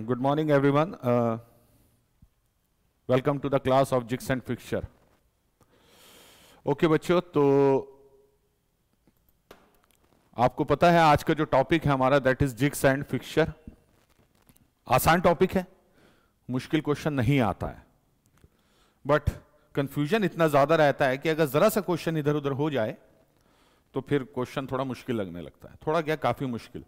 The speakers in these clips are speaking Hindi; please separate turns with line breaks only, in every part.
good morning everyone uh, welcome to the class of jigs and fixture okay बच्चों तो आपको पता है आज का जो टॉपिक है हमारा that is jigs and fixture आसान टॉपिक है मुश्किल क्वेश्चन नहीं आता है बट कंफ्यूजन इतना ज़्यादा रहता है कि अगर ज़रा सा क्वेश्चन इधर उधर हो जाए तो फिर क्वेश्चन थोड़ा मुश्किल लगने लगता है थोड़ा क्या काफ़ी मुश्किल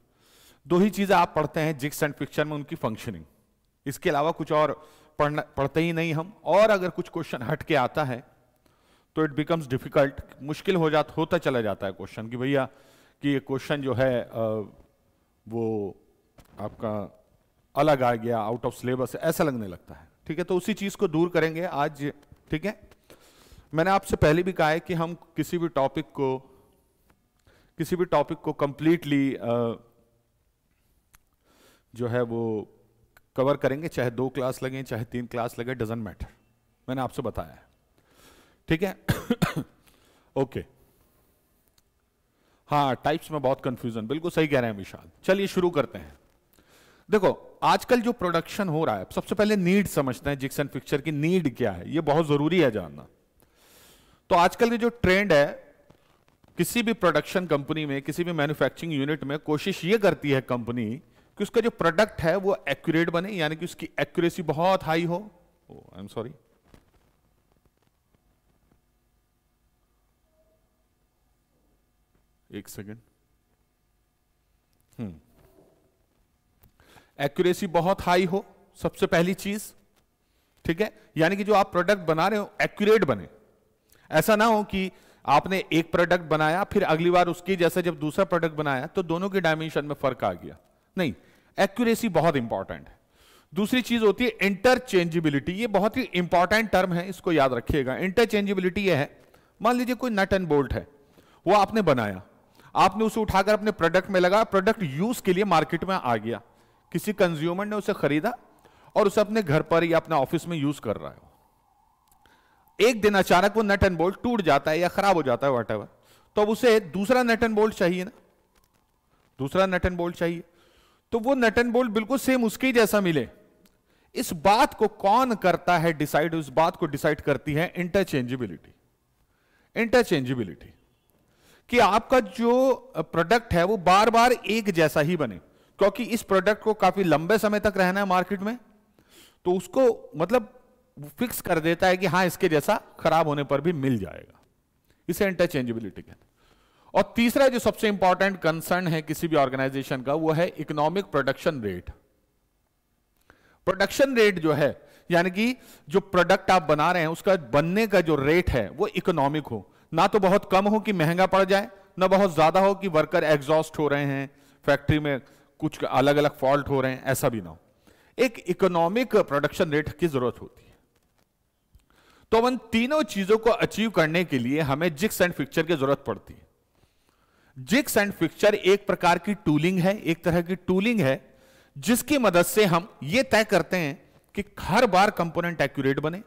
दो ही चीज़ें आप पढ़ते हैं जिक्स एंड फिक्शन में उनकी फंक्शनिंग इसके अलावा कुछ और पढ़ना पढ़ते ही नहीं हम और अगर कुछ क्वेश्चन हट के आता है तो इट बिकम्स डिफिकल्ट मुश्किल हो जाता होता चला जाता है क्वेश्चन कि भैया कि ये क्वेश्चन जो है वो आपका अलग आ गया आउट ऑफ सिलेबस ऐसा लगने लगता है ठीक है तो उसी चीज़ को दूर करेंगे आज ठीक है मैंने आपसे पहले भी कहा है कि हम किसी भी टॉपिक को किसी भी टॉपिक को कंप्लीटली जो है वो कवर करेंगे चाहे दो क्लास लगे चाहे तीन क्लास लगे डजेंट मैटर मैंने आपसे बताया ठीक है ओके हाँ टाइप्स में बहुत कंफ्यूजन बिल्कुल सही कह रहे हैं विशाल चलिए शुरू करते हैं देखो आजकल जो प्रोडक्शन हो रहा है सबसे पहले नीड समझते हैं जिक्सन पिक्चर की नीड क्या है ये बहुत जरूरी है जानना तो आजकल ये जो ट्रेंड है किसी भी प्रोडक्शन कंपनी में किसी भी मैन्युफैक्चरिंग यूनिट में कोशिश ये करती है कंपनी कि उसका जो प्रोडक्ट है वो एक्यूरेट बने यानी कि उसकी एक्यूरेसी बहुत हाई हो आई एम सॉरी एक सेकेंड हम्म एक्यूरेसी बहुत हाई हो सबसे पहली चीज ठीक है यानी कि जो आप प्रोडक्ट बना रहे हो एक्यूरेट बने ऐसा ना हो कि आपने एक प्रोडक्ट बनाया फिर अगली बार उसकी जैसे जब दूसरा प्रोडक्ट बनाया तो दोनों के डायमेंशन में फर्क आ गया नहीं एक्यूरेसी बहुत इंपॉर्टेंट है दूसरी चीज होती है इंटरचेंजिबिलिटी ये बहुत ही इंपॉर्टेंट टर्म है इसको याद रखिएगा इंटरचेंजिबिलिटी ये है मान लीजिए कोई नट एंड बोल्ट है वो आपने बनाया आपने उसे उठाकर अपने प्रोडक्ट में लगाया प्रोडक्ट यूज के लिए मार्केट में आ गया किसी कंज्यूमर ने उसे खरीदा और उसे अपने घर पर या अपने ऑफिस में यूज कर रहा है एक दिन अचानक वो नट एंड बोल्ट टूट जाता है या खराब हो जाता है वट तो उसे दूसरा नट एंड बोल्ट चाहिए ना दूसरा नट एंड बोल्ट चाहिए तो वो नट एंड बोल्ट बिल्कुल सेम उसके ही जैसा मिले इस बात को कौन करता है डिसाइड उस बात को डिसाइड करती है इंटरचेंजेबिलिटी इंटरचेंजेबिलिटी कि आपका जो प्रोडक्ट है वो बार बार एक जैसा ही बने क्योंकि इस प्रोडक्ट को काफी लंबे समय तक रहना है मार्केट में तो उसको मतलब फिक्स कर देता है कि हाँ इसके जैसा खराब होने पर भी मिल जाएगा इसे इंटरचेंजेबिलिटी कहते हैं और तीसरा जो सबसे इंपॉर्टेंट कंसर्न है किसी भी ऑर्गेनाइजेशन का वो है economic production rate production rate जो है यानी कि जो प्रोडक्ट आप बना रहे हैं उसका बनने का जो रेट है वो इकोनॉमिक हो ना तो बहुत कम हो कि महंगा पड़ जाए ना बहुत ज्यादा हो कि वर्कर एग्जॉस्ट हो रहे हैं फैक्ट्री में कुछ अलग अलग फॉल्ट हो रहे हैं ऐसा भी ना हो एक इकोनॉमिक प्रोडक्शन रेट की जरूरत होती है तो अब तीनों चीजों को अचीव करने के लिए हमें जिक्स एंड फिक्चर की जरूरत पड़ती है जिक्स एंड फिक्सर एक प्रकार की टूलिंग है एक तरह की टूलिंग है जिसकी मदद से हम ये तय करते हैं कि हर बार कंपोनेंट एक्यूरेट बने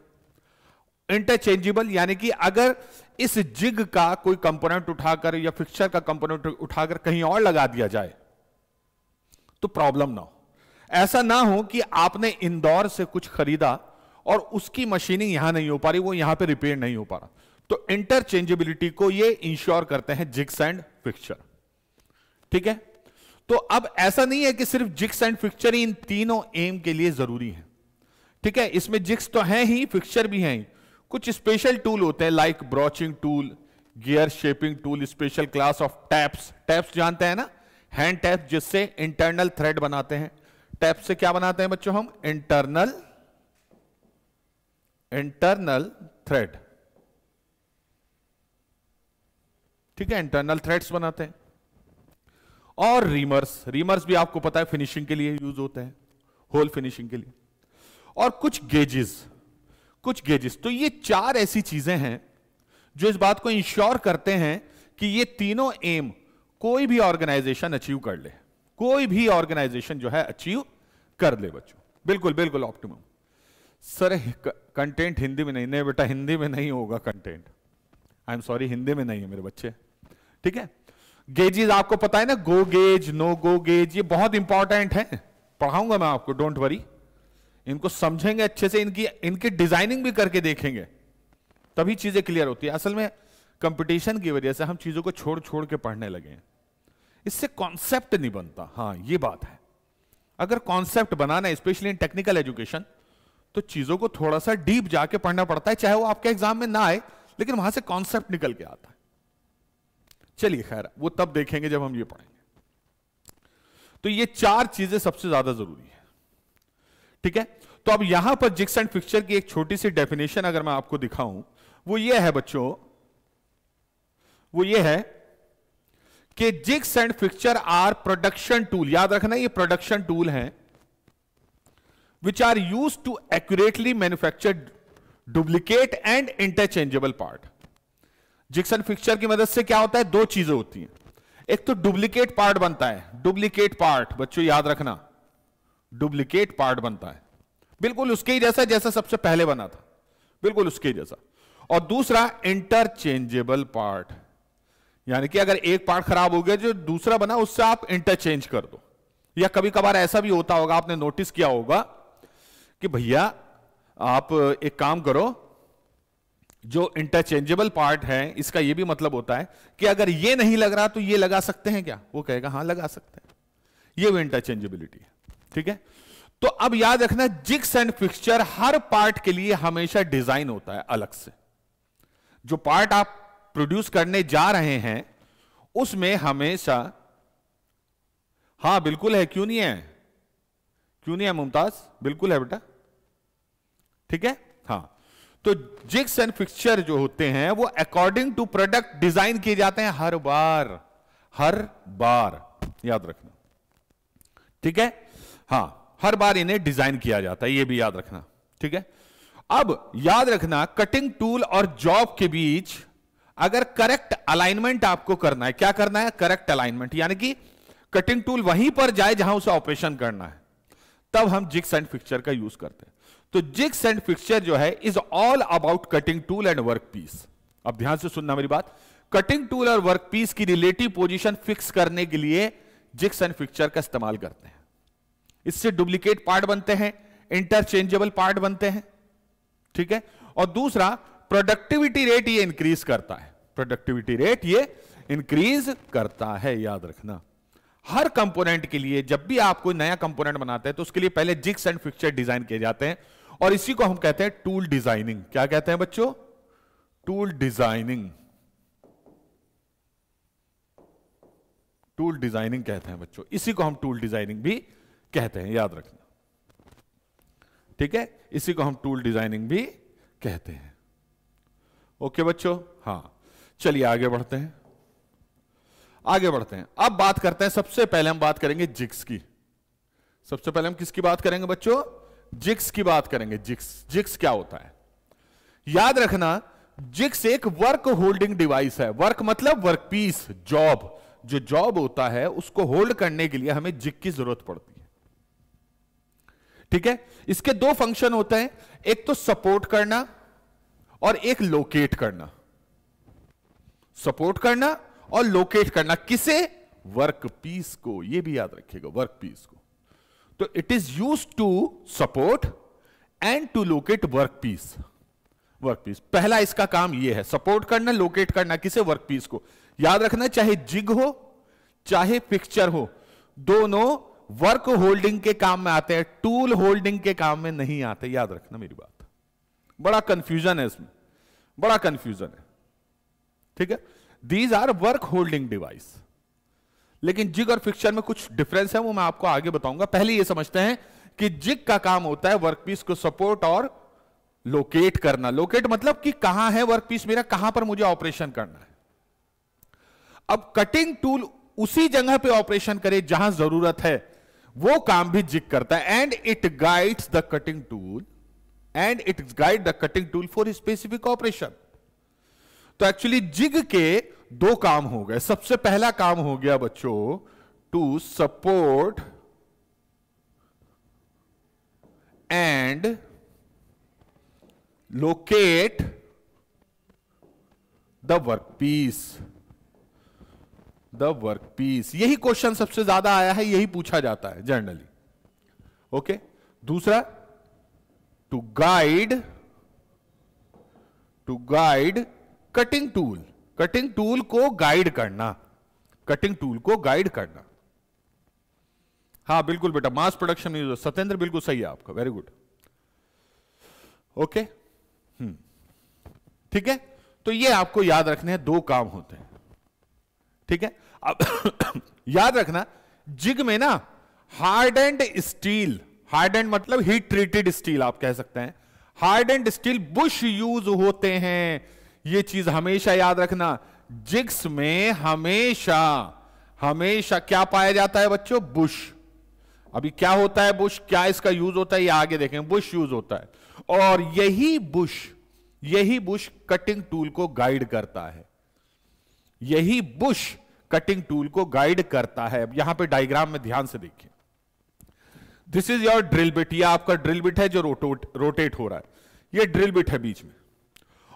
इंटरचेंजेबल यानी कि अगर इस जिग का कोई कंपोनेंट उठाकर या फिक्सर का कंपोनेंट उठाकर कहीं और लगा दिया जाए तो प्रॉब्लम ना हो ऐसा ना हो कि आपने इंदौर से कुछ खरीदा और उसकी मशीनिंग यहां नहीं हो पा रही वो यहां पे रिपेयर नहीं हो पा रहा तो इंटरचेंजेबिलिटी को ये इंश्योर करते हैं जिक्स एंड फिक्चर ठीक है तो अब ऐसा नहीं है कि सिर्फ जिक्स एंड फिक्चर ही इन तीनों एम के लिए जरूरी है ठीक है इसमें जिक्स तो है ही फिक्चर भी है ही कुछ स्पेशल टूल होते हैं like broaching tool gear shaping tool special class of taps taps जानते हैं ना हैंड टैप जिससे इंटरनल थ्रेड बनाते हैं टैप से क्या बनाते हैं बच्चों हम इंटरनल इंटरनल थ्रेड ठीक है इंटरनल थ्रेड्स बनाते हैं और रीमर्स रीमर्स भी आपको पता है फिनिशिंग के लिए यूज होते हैं होल फिनिशिंग के लिए और कुछ गेजेस कुछ गेजेस तो ये चार ऐसी चीजें हैं जो इस बात को इंश्योर करते हैं कि ये तीनों एम कोई भी ऑर्गेनाइजेशन अचीव कर ले कोई भी ऑर्गेनाइजेशन जो है अचीव कर ले बच्चों बिल्कुल बिल्कुल ऑप्टिमम सर कंटेंट हिंदी में नहीं नहीं बेटा हिंदी में नहीं होगा content I am sorry Hindi में नहीं है मेरे बच्चे ठीक है गेजेज आपको पता है ना go gauge no go gauge ये बहुत इंपॉर्टेंट है पढ़ाऊंगा मैं आपको डोंट वरी इनको समझेंगे अच्छे से इनकी इनकी डिजाइनिंग भी करके देखेंगे तभी चीजें क्लियर होती है असल में कंपटीशन की वजह से हम चीजों को छोड़ छोड़ के पढ़ने लगे हैं इससे कॉन्सेप्ट नहीं बनता हाँ ये बात है अगर कॉन्सेप्ट बनाना है स्पेशली इन टेक्निकल एजुकेशन तो चीजों को थोड़ा सा डीप जाके पढ़ना पड़ता है चाहे वो आपके एग्जाम में ना आए लेकिन वहां से कॉन्सेप्ट निकल के आता है चलिए खैर वो तब देखेंगे जब हम ये पढ़ेंगे तो ये चार चीजें सबसे ज्यादा जरूरी है ठीक है तो अब यहां पर जिक्स एंड फिक्सर की एक छोटी सी डेफिनेशन अगर मैं आपको दिखाऊं वो ये है बच्चों वो ये है कि jigs and fixture are production tool याद रखना ये प्रोडक्शन टूल है which are use to accurately manufacture duplicate and interchangeable part jigs and fixture की मदद से क्या होता है दो चीजें होती हैं एक तो डुप्लीकेट पार्ट बनता है डुप्लीकेट पार्ट बच्चों याद रखना डुप्लीकेट पार्ट बनता है बिल्कुल उसके ही जैसा जैसा सबसे पहले बना था बिल्कुल उसके ही जैसा और दूसरा इंटरचेंजेबल पार्ट यानी कि अगर एक पार्ट खराब हो गया जो दूसरा बना उससे आप इंटरचेंज कर दो या कभी कभार ऐसा भी होता होगा आपने नोटिस किया होगा कि भैया आप एक काम करो जो इंटरचेंजेबल पार्ट है इसका यह भी मतलब होता है कि अगर यह नहीं लग रहा तो यह लगा सकते हैं क्या वो कहेगा हाँ लगा सकते हैं यह वो इंटरचेंजेबिलिटी है ठीक है तो अब याद रखना जिक्स एंड फिक्सचर हर पार्ट के लिए हमेशा डिजाइन होता है अलग से जो पार्ट आप प्रोड्यूस करने जा रहे हैं उसमें हमेशा हां बिल्कुल है क्यों नहीं है क्यों नहीं है मुमताज बिल्कुल है बेटा ठीक है हाँ तो जिक्स एंड फिक्सचर जो होते हैं वो अकॉर्डिंग टू प्रोडक्ट डिजाइन किए जाते हैं हर बार हर बार याद रखना ठीक है हां हर बार इन्हें डिजाइन किया जाता है ये भी याद रखना ठीक है अब याद रखना कटिंग टूल और जॉब के बीच अगर करेक्ट अलाइनमेंट आपको करना है क्या करना है करेक्ट अलाइनमेंट यानी कि कटिंग टूल वहीं पर जाए जहां उसे ऑपरेशन करना है तब हम जिक्स एंड फिक्चर का यूज करते हैं तो जिक्स एंड फिक्सचर जो है is all about cutting tool and work piece अब ध्यान से सुनना मेरी बात कटिंग टूल और वर्क पीस की रिलेटिव पोजिशन फिक्स करने के लिए जिक्स एंड फिक्सचर का इस्तेमाल करते हैं इससे डुप्लीकेट पार्ट बनते हैं इंटरचेंजेबल पार्ट बनते हैं ठीक है और दूसरा प्रोडक्टिविटी रेट ये इंक्रीज करता है प्रोडक्टिविटी रेट ये इंक्रीज करता है याद रखना हर कंपोनेंट के लिए जब भी आप कोई नया कंपोनेंट बनाते हैं तो उसके लिए पहले जिक्स एंड फिक्सचर डिजाइन किए जाते हैं और इसी को हम कहते हैं टूल डिजाइनिंग क्या कहते हैं बच्चों टूल डिजाइनिंग टूल डिजाइनिंग कहते हैं बच्चों इसी को हम टूल डिजाइनिंग भी कहते हैं याद रखना ठीक है इसी को हम टूल डिजाइनिंग भी कहते हैं ओके बच्चों हाँ चलिए आगे बढ़ते हैं आगे बढ़ते हैं अब बात करते हैं सबसे पहले हम बात करेंगे जिक्स की सबसे पहले हम किसकी बात करेंगे बच्चों जिक्स की बात करेंगे जिक्स जिक्स क्या होता है याद रखना जिक्स एक वर्क होल्डिंग डिवाइस है वर्क मतलब वर्क पीस जॉब जो जॉब होता है उसको होल्ड करने के लिए हमें जिक की जरूरत पड़ती है ठीक है इसके दो फंक्शन होते हैं एक तो सपोर्ट करना और एक लोकेट करना सपोर्ट करना और लोकेट करना किसे वर्क पीस को यह भी याद रखिएगा वर्क पीस को तो it is use to support and to locate work piece work piece पहला इसका काम यह है सपोर्ट करना लोकेट करना किसे वर्क पीस को याद रखना चाहे जिग हो चाहे पिक्चर हो दोनों वर्क होल्डिंग के काम में आते हैं टूल होल्डिंग के काम में नहीं आते याद रखना मेरी बात बड़ा कंफ्यूजन है इसमें बड़ा कंफ्यूजन है ठीक है these are work holding device लेकिन जिग और फिक्शन में कुछ डिफरेंस है वो मैं आपको आगे बताऊंगा पहले ये समझते हैं कि जिग का काम होता है वर्कपीस को सपोर्ट और लोकेट करना लोकेट मतलब कि कहां है वर्कपीस मेरा कहां पर मुझे ऑपरेशन करना है अब कटिंग टूल उसी जगह पे ऑपरेशन करे जहां जरूरत है वो काम भी जिग करता है and it guides the cutting tool and it guide the cutting tool for specific operation तो एक्चुअली जिग के दो काम हो गए सबसे पहला काम हो गया बच्चों to support and locate the work piece the work piece यही क्वेश्चन सबसे ज्यादा आया है यही पूछा जाता है जनरली ओके okay? दूसरा to guide to guide cutting tool cutting tool को गाइड करना कटिंग टूल को गाइड करना हाँ बिल्कुल बेटा मास प्रोडक्शन यूज सत्येंद्र बिल्कुल सही है आपका वेरी गुड ओके ठीक है तो ये आपको याद रखने हैं दो काम होते हैं ठीक है अब याद रखना जिग में ना hard and steel hardened मतलब हीट ट्रीटेड स्टील आप कह सकते हैं hard and steel bush use होते हैं ये चीज हमेशा याद रखना जिक्स में हमेशा हमेशा क्या पाया जाता है बच्चों बुश अभी क्या होता है बुश क्या इसका यूज होता है ये आगे देखें बुश यूज होता है और यही बुश यही बुश कटिंग टूल को गाइड करता है यही बुश कटिंग टूल को गाइड करता है यहां पे डायग्राम में ध्यान से देखिए this is your drill bit ये आपका ड्रिल बिट है जो रोटेट हो रहा है ये ड्रिल बिट है बीच में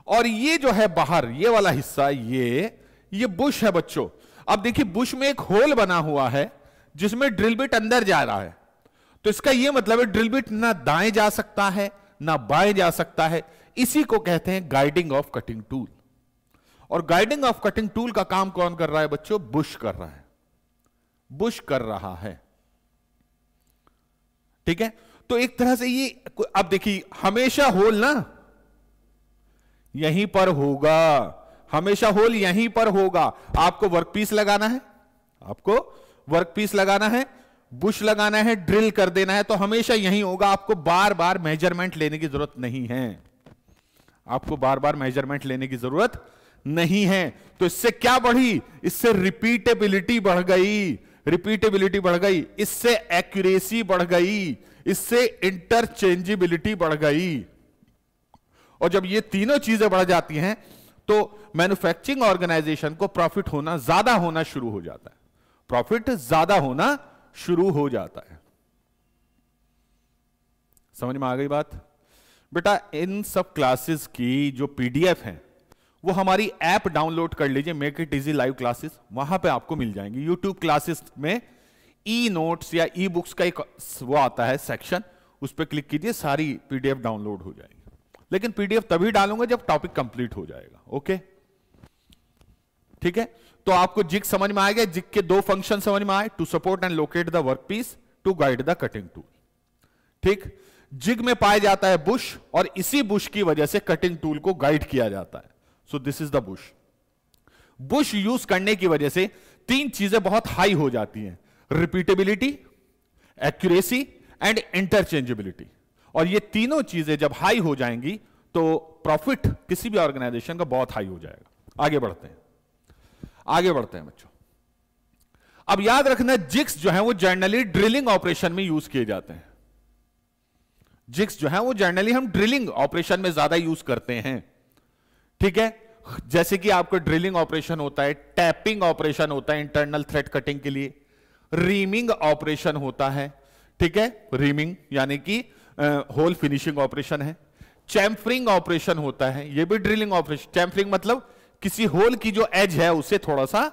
और ये जो है बाहर ये वाला हिस्सा ये ये बुश है बच्चों अब देखिए बुश में एक होल बना हुआ है जिसमें ड्रिल बिट अंदर जा रहा है तो इसका यह मतलब है ड्रिल बिट ना दाएं जा सकता है ना बाएं जा सकता है इसी को कहते हैं गाइडिंग ऑफ कटिंग टूल और गाइडिंग ऑफ कटिंग टूल का काम कौन कर रहा है बच्चों बुश कर रहा है बुश कर रहा है ठीक है तो एक तरह से ये अब देखिए हमेशा होल ना यहीं पर होगा हमेशा होल यहीं पर होगा आपको वर्कपीस लगाना है आपको वर्कपीस लगाना है बुश लगाना है ड्रिल कर देना है तो हमेशा यहीं होगा आपको बार बार मेजरमेंट लेने की जरूरत नहीं है आपको बार बार मेजरमेंट लेने की जरूरत नहीं है तो इससे क्या बढ़ी इससे रिपीटेबिलिटी बढ़ गई रिपीटेबिलिटी बढ़ गई इससे एक्यूरेसी बढ़ गई इससे इंटरचेंजिबिलिटी बढ़ गई और जब ये तीनों चीजें बढ़ जाती हैं तो मैन्युफैक्चरिंग ऑर्गेनाइजेशन को प्रॉफिट होना ज्यादा होना शुरू हो जाता है प्रॉफिट ज्यादा होना शुरू हो जाता है समझ में आ गई बात बेटा इन सब क्लासेस की जो पीडीएफ है वो हमारी ऐप डाउनलोड कर लीजिए make it easy live classes वहां पे आपको मिल जाएंगी यूट्यूब क्लासेस में ई नोट्स या ई बुक्स का एक वो आता है सेक्शन उस पर क्लिक कीजिए सारी पीडीएफ डाउनलोड हो जाएगी लेकिन पीडीएफ तभी डालूंगा जब टॉपिक कंप्लीट हो जाएगा ओके ठीक है तो आपको जिक समझ में आएगा जिक के दो फंक्शन समझ में आए to support and locate the work piece to guide the cutting tool ठीक जिग में पाया जाता है बुश और इसी बुश की वजह से कटिंग टूल को गाइड किया जाता है so this is the bush bush use करने की वजह से तीन चीजें बहुत हाई हो जाती हैं रिपीटेबिलिटी एक्यूरेसी एंड इंटरचेंजेबिलिटी और ये तीनों चीजें जब हाई हो जाएंगी तो प्रॉफिट किसी भी ऑर्गेनाइजेशन का बहुत हाई हो जाएगा आगे बढ़ते हैं आगे बढ़ते हैं बच्चों अब याद रखना जिक्स जो है वो जनरली ड्रिलिंग ऑपरेशन में यूज किए जाते हैं जिक्स जो है वो जनरली हम ड्रिलिंग ऑपरेशन में ज्यादा यूज करते हैं ठीक है जैसे कि आपको ड्रिलिंग ऑपरेशन होता है टैपिंग ऑपरेशन होता है इंटरनल थ्रेड कटिंग के लिए रीमिंग ऑपरेशन होता है ठीक है रीमिंग यानी कि होल फिनिशिंग ऑपरेशन है चैम्फरिंग ऑपरेशन होता है ये भी ड्रिलिंग ऑपरेशन चैम्फरिंग मतलब किसी होल की जो एज है उसे थोड़ा सा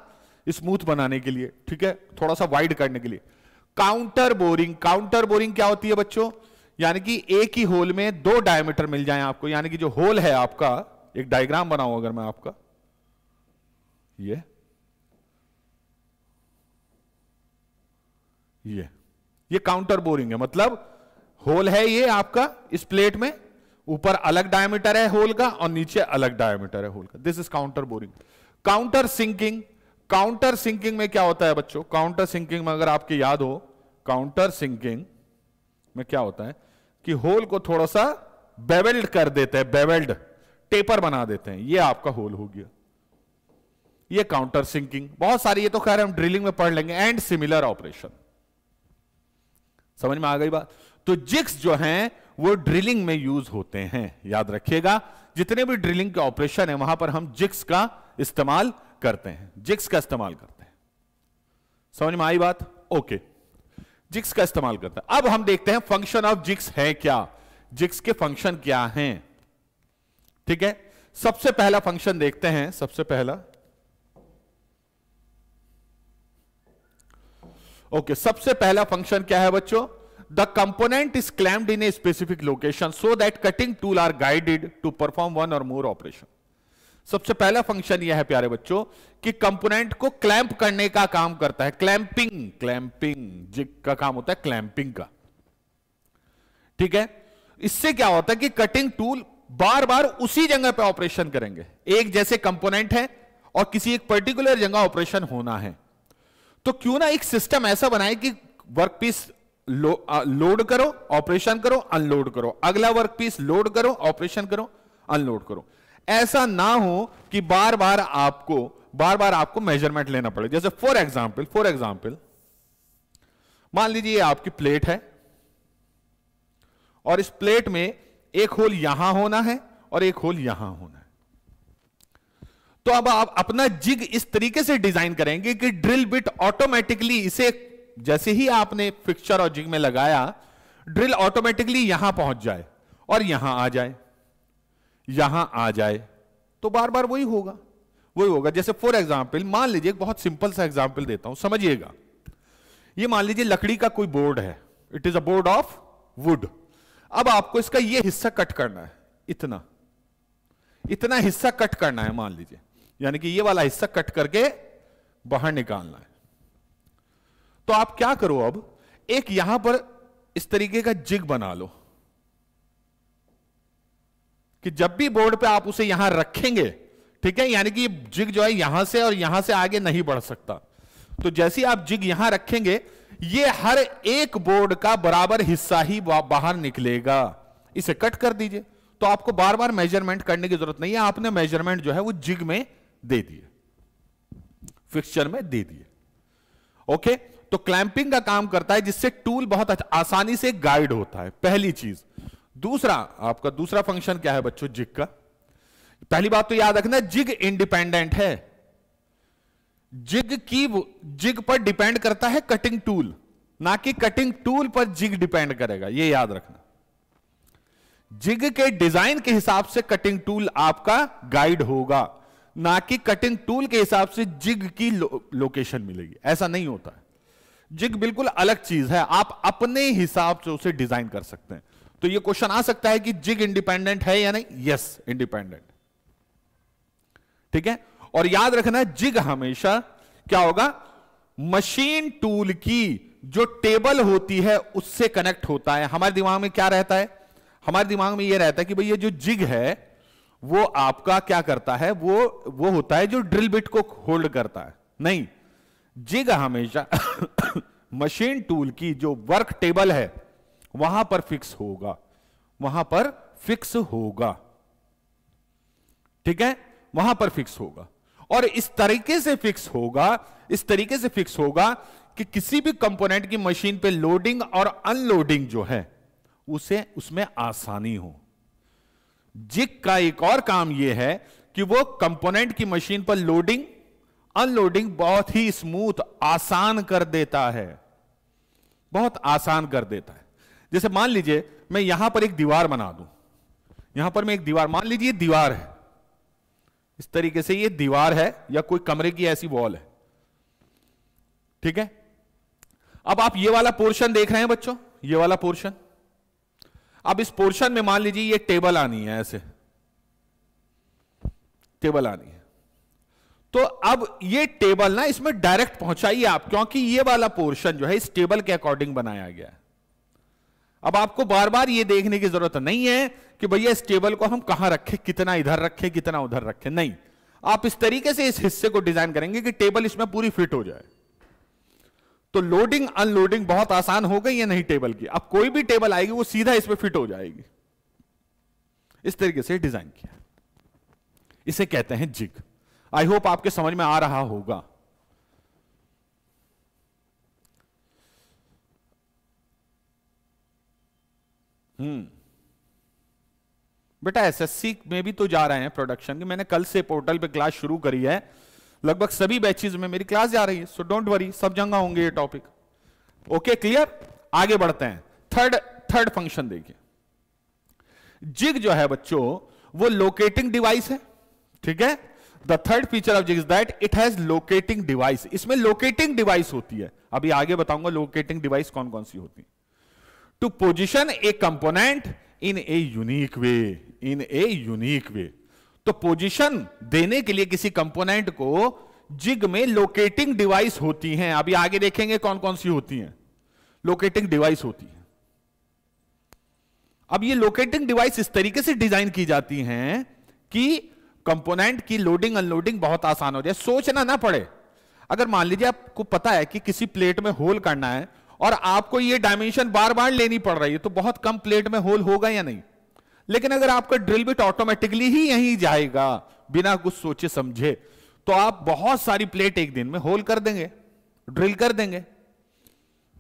स्मूथ बनाने के लिए ठीक है थोड़ा सा वाइड करने के लिए काउंटर बोरिंग काउंटर बोरिंग क्या होती है बच्चों यानी कि एक ही होल में दो डायमीटर मिल जाए आपको यानी कि जो होल है आपका एक डायग्राम बनाऊ अगर मैं आपका ये ये ये काउंटर बोरिंग है मतलब होल है ये आपका इस प्लेट में ऊपर अलग डायमीटर है होल का और नीचे अलग डायमीटर है होल का this is counter boring counter sinking counter sinking में क्या होता है बच्चों काउंटर सिंकिंग में अगर आपके याद हो काउंटर सिंकिंग में क्या होता है कि होल को थोड़ा सा बेवेल्ड कर देते हैं बेवेल्ड टेपर बना देते हैं ये आपका होल हो गया ये काउंटर सिंकिंग बहुत सारी ये तो खैर हम ड्रिलिंग में पढ़ लेंगे एंड सिमिलर ऑपरेशन समझ में आ गई बात तो जिक्स जो हैं वो ड्रिलिंग में यूज होते हैं याद रखिएगा जितने भी ड्रिलिंग के ऑपरेशन है वहां पर हम जिक्स का इस्तेमाल करते हैं जिक्स का इस्तेमाल करते हैं समझ में आई बात ओके जिक्स का इस्तेमाल करते हैं अब हम देखते हैं फंक्शन ऑफ जिक्स है क्या जिक्स के फंक्शन क्या हैं ठीक है सबसे पहला फंक्शन देखते हैं सबसे पहला ओके सबसे पहला फंक्शन क्या है बच्चों the component is clamped in a specific location so that cutting tool are guided to perform one or more operation. सबसे पहला फंक्शन यह है प्यारे बच्चों कि कंपोनेंट को क्लैंप करने का काम करता है क्लैंपिंग क्लैंपिंग जिग का काम होता है क्लैंपिंग का ठीक है इससे क्या होता है कि कटिंग टूल बार बार उसी जगह पर ऑपरेशन करेंगे एक जैसे कंपोनेंट है और किसी एक पर्टिकुलर जगह ऑपरेशन होना है तो क्यों ना एक सिस्टम ऐसा बनाए कि वर्कपीस लोड करो ऑपरेशन करो अनलोड करो अगला वर्क पीस लोड करो ऑपरेशन करो अनलोड करो ऐसा ना हो कि बार बार आपको बार बार आपको मेजरमेंट लेना पड़े जैसे फॉर एग्जाम्पल फॉर एग्जाम्पल मान लीजिए ये आपकी प्लेट है और इस प्लेट में एक होल यहां होना है और एक होल यहां होना है तो अब आप अपना जिग इस तरीके से डिजाइन करेंगे कि ड्रिल बिट ऑटोमेटिकली इसे जैसे ही आपने फिक्सर और जिग में लगाया ड्रिल ऑटोमेटिकली यहां पहुंच जाए और यहां आ जाए यहां आ जाए तो बार बार वही होगा वही होगा जैसे फॉर एग्जाम्पल मान लीजिए बहुत सिंपल सा एग्जाम्पल देता हूं समझिएगा ये मान लीजिए लकड़ी का कोई बोर्ड है it is a board of wood अब आपको इसका ये हिस्सा कट करना है इतना इतना हिस्सा कट करना है मान लीजिए यानी कि ये वाला हिस्सा कट करके बाहर निकालना है तो आप क्या करो अब एक यहां पर इस तरीके का जिग बना लो कि जब भी बोर्ड पे आप उसे यहां रखेंगे ठीक है यानी कि जिग जो है यहां से और यहां से आगे नहीं बढ़ सकता तो जैसे आप जिग यहां रखेंगे ये हर एक बोर्ड का बराबर हिस्सा ही बाहर निकलेगा इसे कट कर दीजिए तो आपको बार बार मेजरमेंट करने की जरूरत नहीं है आपने मेजरमेंट जो है वो जिग में दे दिए फिक्सचर में दे दिए ओके तो क्लैंपिंग का काम करता है जिससे टूल बहुत अच्छा, आसानी से गाइड होता है पहली चीज दूसरा आपका दूसरा फंक्शन क्या है बच्चों जिग का पहली बात तो याद रखना जिग इंडिपेंडेंट है जिग की जिग पर डिपेंड करता है कटिंग टूल ना कि कटिंग टूल पर जिग डिपेंड करेगा यह याद रखना जिग के डिजाइन के हिसाब से कटिंग टूल आपका गाइड होगा ना कि कटिंग टूल के हिसाब से जिग की लो, लोकेशन मिलेगी ऐसा नहीं होता है जिग बिल्कुल अलग चीज है आप अपने हिसाब से उसे डिजाइन कर सकते हैं तो ये क्वेश्चन आ सकता है कि जिग इंडिपेंडेंट है या नहीं यस इंडिपेंडेंट ठीक है और याद रखना जिग हमेशा क्या होगा मशीन टूल की जो टेबल होती है उससे कनेक्ट होता है हमारे दिमाग में क्या रहता है हमारे दिमाग में यह रहता है कि भाई ये जो जिग है वो आपका क्या करता है वो वो होता है जो ड्रिल बिट को होल्ड करता है नहीं जिग हमेशा मशीन टूल की जो वर्क टेबल है वहां पर फिक्स होगा वहां पर फिक्स होगा ठीक है वहां पर फिक्स होगा और इस तरीके से फिक्स होगा इस तरीके से फिक्स होगा कि किसी भी कंपोनेंट की मशीन पे लोडिंग और अनलोडिंग जो है उसे उसमें आसानी हो जिग का एक और काम यह है कि वो कंपोनेंट की मशीन पर लोडिंग अनलोडिंग बहुत ही स्मूथ आसान कर देता है बहुत आसान कर देता है जैसे मान लीजिए मैं यहां पर एक दीवार बना दूं यहां पर मैं एक दीवार मान लीजिए दीवार है इस तरीके से ये दीवार है या कोई कमरे की ऐसी वॉल है ठीक है अब आप ये वाला पोर्शन देख रहे हैं बच्चों ये वाला पोर्शन अब इस पोर्शन में मान लीजिए ये टेबल आनी है ऐसे टेबल आनी है तो अब ये टेबल ना इसमें डायरेक्ट पहुंचाइए आप क्योंकि ये वाला पोर्शन जो है इस टेबल के अकॉर्डिंग बनाया गया है अब आपको बार बार ये देखने की जरूरत नहीं है कि भैया इस टेबल को हम कहां रखें कितना इधर रखें कितना उधर रखें नहीं आप इस तरीके से इस हिस्से को डिजाइन करेंगे कि टेबल इसमें पूरी फिट हो जाए तो लोडिंग अनलोडिंग बहुत आसान हो गई है नहीं टेबल की अब कोई भी टेबल आएगी वो सीधा इसमें फिट हो जाएगी इस तरीके से डिजाइन किया इसे कहते हैं जिग आई होप आपके समझ में आ रहा होगा हम्म बेटा एसएससी में भी तो जा रहे हैं प्रोडक्शन की मैंने कल से पोर्टल पे क्लास शुरू करी है लगभग सभी बैचेज में मेरी क्लास जा रही है सो डोंट वरी सब जगह होंगे ये टॉपिक ओके क्लियर आगे बढ़ते हैं थर्ड थर्ड फंक्शन देखिए जिग जो है बच्चों वो लोकेटिंग डिवाइस है ठीक है the third feature of jigs that it has locating device इसमें लोकेटिंग डिवाइस होती है अभी आगे बताऊंगा लोकेटिंग डिवाइस कौन कौन सी होती है to position a component in a unique way in a unique way तो पोजिशन देने के लिए किसी कंपोनेंट को जिग में लोकेटिंग डिवाइस होती हैं अभी आगे देखेंगे कौन कौन सी होती हैं लोकेटिंग डिवाइस होती है अब ये लोकेटिंग डिवाइस इस तरीके से डिजाइन की जाती हैं कि कंपोनेंट की लोडिंग अनलोडिंग बहुत आसान हो जाए सोचना ना पड़े अगर मान लीजिए आपको पता है कि किसी प्लेट में होल करना है और आपको ये डायमेंशन बार बार लेनी पड़ रही है तो बहुत कम प्लेट में होल होगा या नहीं लेकिन अगर आपका ड्रिल बिट ऑटोमेटिकली ही यहीं जाएगा बिना कुछ सोचे समझे तो आप बहुत सारी प्लेट एक दिन में होल कर देंगे ड्रिल कर देंगे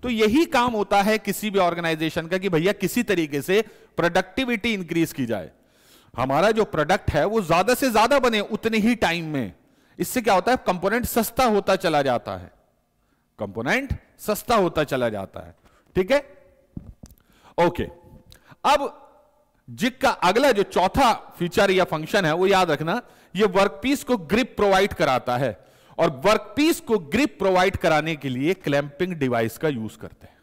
तो यही काम होता है किसी भी ऑर्गेनाइजेशन का कि भैया किसी तरीके से प्रोडक्टिविटी इंक्रीज की जाए हमारा जो प्रोडक्ट है वो ज्यादा से ज्यादा बने उतने ही टाइम में इससे क्या होता है कंपोनेंट सस्ता होता चला जाता है कंपोनेंट सस्ता होता चला जाता है ठीक है ओके अब जिग का अगला जो चौथा फीचर या फंक्शन है वो याद रखना ये वर्कपीस को ग्रिप प्रोवाइड कराता है और वर्कपीस को ग्रिप प्रोवाइड कराने के लिए क्लैंपिंग डिवाइस का यूज करते हैं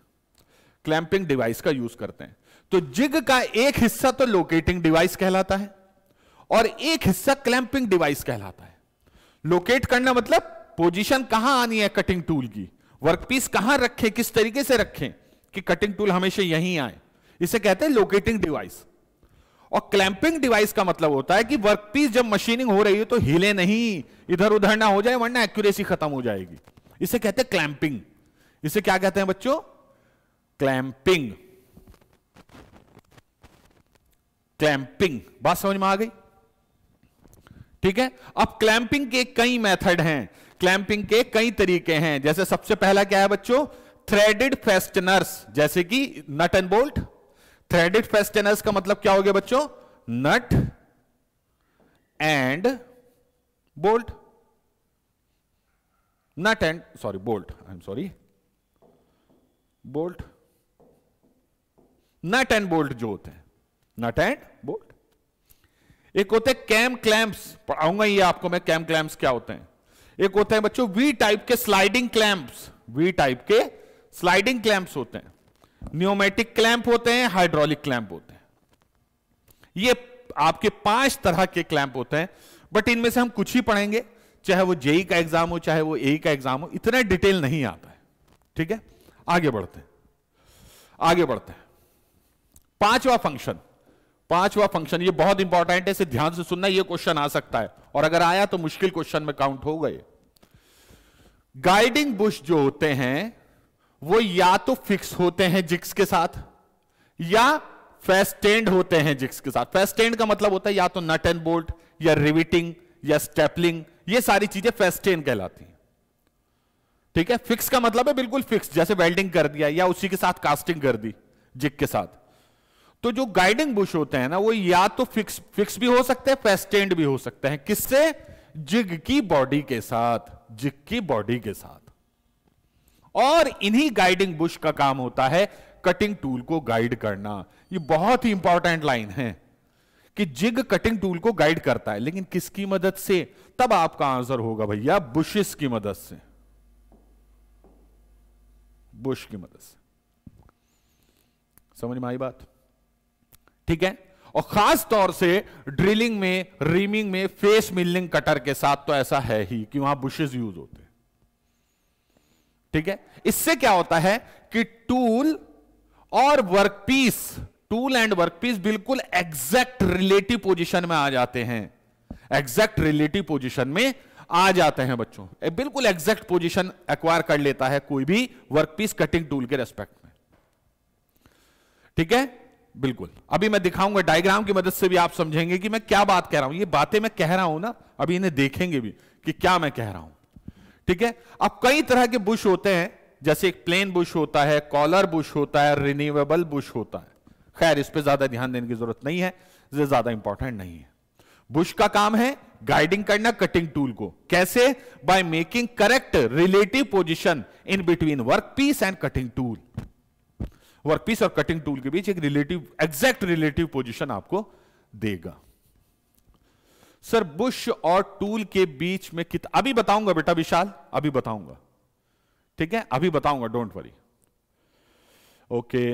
क्लैंपिंग डिवाइस का यूज करते हैं तो जिग का एक हिस्सा तो लोकेटिंग डिवाइस कहलाता है और एक हिस्सा क्लैंपिंग डिवाइस कहलाता है लोकेट करना मतलब पोजीशन कहां आनी है कटिंग टूल की वर्कपीस कहां रखें किस तरीके से रखें कि कटिंग टूल हमेशा यहीं आए इसे कहते हैं लोकेटिंग डिवाइस और क्लैंपिंग डिवाइस का मतलब होता है कि वर्कपीस जब मशीनिंग हो रही हो तो हिले नहीं इधर उधर ना हो जाए वरना एक्यूरेसी खत्म हो जाएगी इसे कहते हैं क्लैंपिंग इसे क्या कहते हैं बच्चों क्लैंपिंग क्लैंपिंग बात समझ में आ गई ठीक है अब क्लैंपिंग के कई मेथड हैं क्लैंपिंग के कई तरीके हैं जैसे सबसे पहला क्या है बच्चों थ्रेडेड फेस्टनर्स जैसे कि nut and bolt threaded fasteners का मतलब क्या हो गया बच्चों nut and bolt nut and sorry bolt I am sorry bolt nut and bolt जो होते हैं नट एंड बोल्ट एक होते हैं कैम क्लैम्प्स पढ़ाऊंगा ये आपको मैं कैम क्लैम्प्स क्या होते हैं एक होते हैं बच्चों वी टाइप के स्लाइडिंग क्लैम्प्स वी टाइप के स्लाइडिंग क्लैम्प्स होते हैं न्योमेटिक क्लैम्प होते हैं हाइड्रोलिक क्लैम्प होते हैं ये आपके पांच तरह के क्लैम्प होते हैं बट इनमें से हम कुछ ही पढ़ेंगे चाहे वो जेई का एग्जाम हो चाहे वो ए का एग्जाम हो इतना डिटेल नहीं आता है ठीक है आगे बढ़ते हैं आगे बढ़ते हैं पांचवा फंक्शन पांचवा फंक्शन ये बहुत इंपॉर्टेंट है इसे ध्यान से सुनना ये क्वेश्चन आ सकता है और अगर आया तो मुश्किल क्वेश्चन में काउंट हो गए गाइडिंग बुश जो होते हैं वो या तो फिक्स होते हैं जिक्स के साथ या फेस्टेंड होते हैं जिक्स के साथ फेस्टेंड का मतलब होता है या तो नट एंड बोल्ट या रिविटिंग या स्टेपलिंग ये सारी चीजें फेस्टेंड कहलाती हैं ठीक है फिक्स का मतलब है बिल्कुल फिक्स जैसे वेल्डिंग कर दिया या उसी के साथ कास्टिंग कर दी जिक के साथ तो जो गाइडिंग बुश होते हैं ना वो या तो फिक्स फिक्स भी हो सकते हैं फेस्टेंड भी हो सकते हैं किससे जिग की बॉडी के साथ जिग की बॉडी के साथ और इन्हीं गाइडिंग बुश का काम होता है कटिंग टूल को गाइड करना ये बहुत ही इंपॉर्टेंट लाइन है कि जिग कटिंग टूल को गाइड करता है लेकिन किसकी मदद से तब आपका आंसर होगा भैया बुशिस की मदद से बुश की मदद से समझ में आई बात ठीक है और खास तौर से ड्रिलिंग में रीमिंग में फेस मिलिंग कटर के साथ तो ऐसा है ही कि वहां बुशेज यूज होते हैं ठीक है इससे क्या होता है कि टूल और वर्कपीस टूल एंड वर्कपीस बिल्कुल एग्जैक्ट रिलेटिव पोजीशन में आ जाते हैं एग्जैक्ट रिलेटिव पोजीशन में आ जाते हैं बच्चों बिल्कुल एग्जैक्ट पोजीशन एक्वायर कर लेता है कोई भी वर्कपीस कटिंग टूल के रेस्पेक्ट में ठीक है बिल्कुल अभी मैं दिखाऊंगा डायग्राम की मदद से भी आप समझेंगे कि मैं क्या बात कह रहा हूं ये बातें मैं कह रहा हूं ना अभी इन्हें देखेंगे भी कि क्या मैं कह रहा हूं ठीक है अब कई तरह के बुश होते हैं जैसे एक प्लेन बुश होता है कॉलर बुश होता है रिन्यूएबल बुश होता है खैर इस पर ज्यादा ध्यान देने की जरूरत नहीं है ज्यादा इंपॉर्टेंट नहीं है बुश का काम है गाइडिंग करना कटिंग टूल को कैसे by making correct relative position in between work piece and cutting tool workpiece और कटिंग टूल के बीच एक रिलेटिव एग्जैक्ट रिलेटिव पोजिशन आपको देगा सर बुश और टूल के बीच में कित अभी बताऊंगा बेटा विशाल अभी बताऊंगा ठीक है अभी बताऊंगा don't worry okay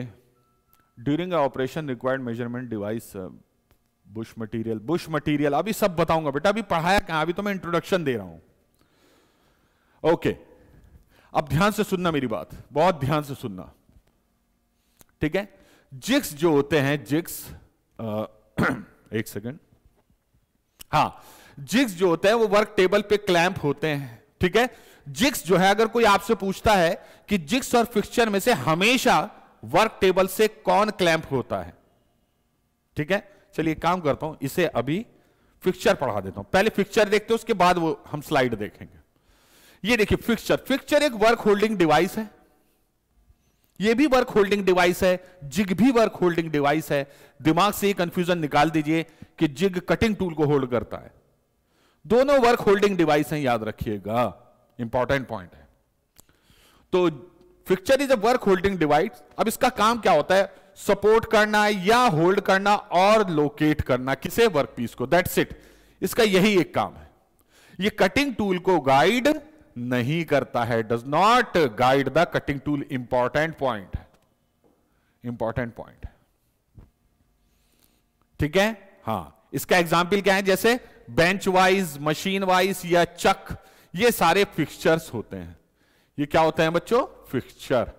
during operation required measurement device bush material bush material अभी सब बताऊंगा बेटा अभी पढ़ाया कहा अभी तो मैं इंट्रोडक्शन दे रहा हूं ओके okay. अब ध्यान से सुनना मेरी बात बहुत ध्यान से सुनना ठीक है जिक्स जो होते हैं जिक्स आ, एक सेकंड हाँ जिक्स जो होते हैं वो वर्क टेबल पे क्लैंप होते हैं ठीक है जिक्स जो है अगर कोई आपसे पूछता है कि जिक्स और फिक्सचर में से हमेशा वर्क टेबल से कौन क्लैंप होता है ठीक है चलिए काम करता हूं इसे अभी फिक्सचर पढ़ा देता हूं पहले फिक्सचर देखते हैं उसके बाद वो हम स्लाइड देखेंगे ये देखिए फिक्सचर फिक्सचर एक वर्क होल्डिंग डिवाइस है ये भी वर्क होल्डिंग डिवाइस है जिग भी वर्क होल्डिंग डिवाइस है दिमाग से कंफ्यूजन निकाल दीजिए कि जिग कटिंग टूल को होल्ड करता है दोनों वर्क होल्डिंग डिवाइस हैं याद रखिएगा इंपॉर्टेंट पॉइंट है तो fixture is a work holding device अब इसका काम क्या होता है सपोर्ट करना या होल्ड करना और लोकेट करना किसे वर्क पीस को दैट्स इट इसका यही एक काम है ये कटिंग टूल को गाइड नहीं करता है does not guide the cutting tool important point important point ठीक है हाँ इसका एग्जाम्पल क्या है जैसे बेंच वाइज मशीन वाइज या चक ये सारे फिक्सचर्स होते हैं ये क्या होते हैं बच्चों फिक्सचर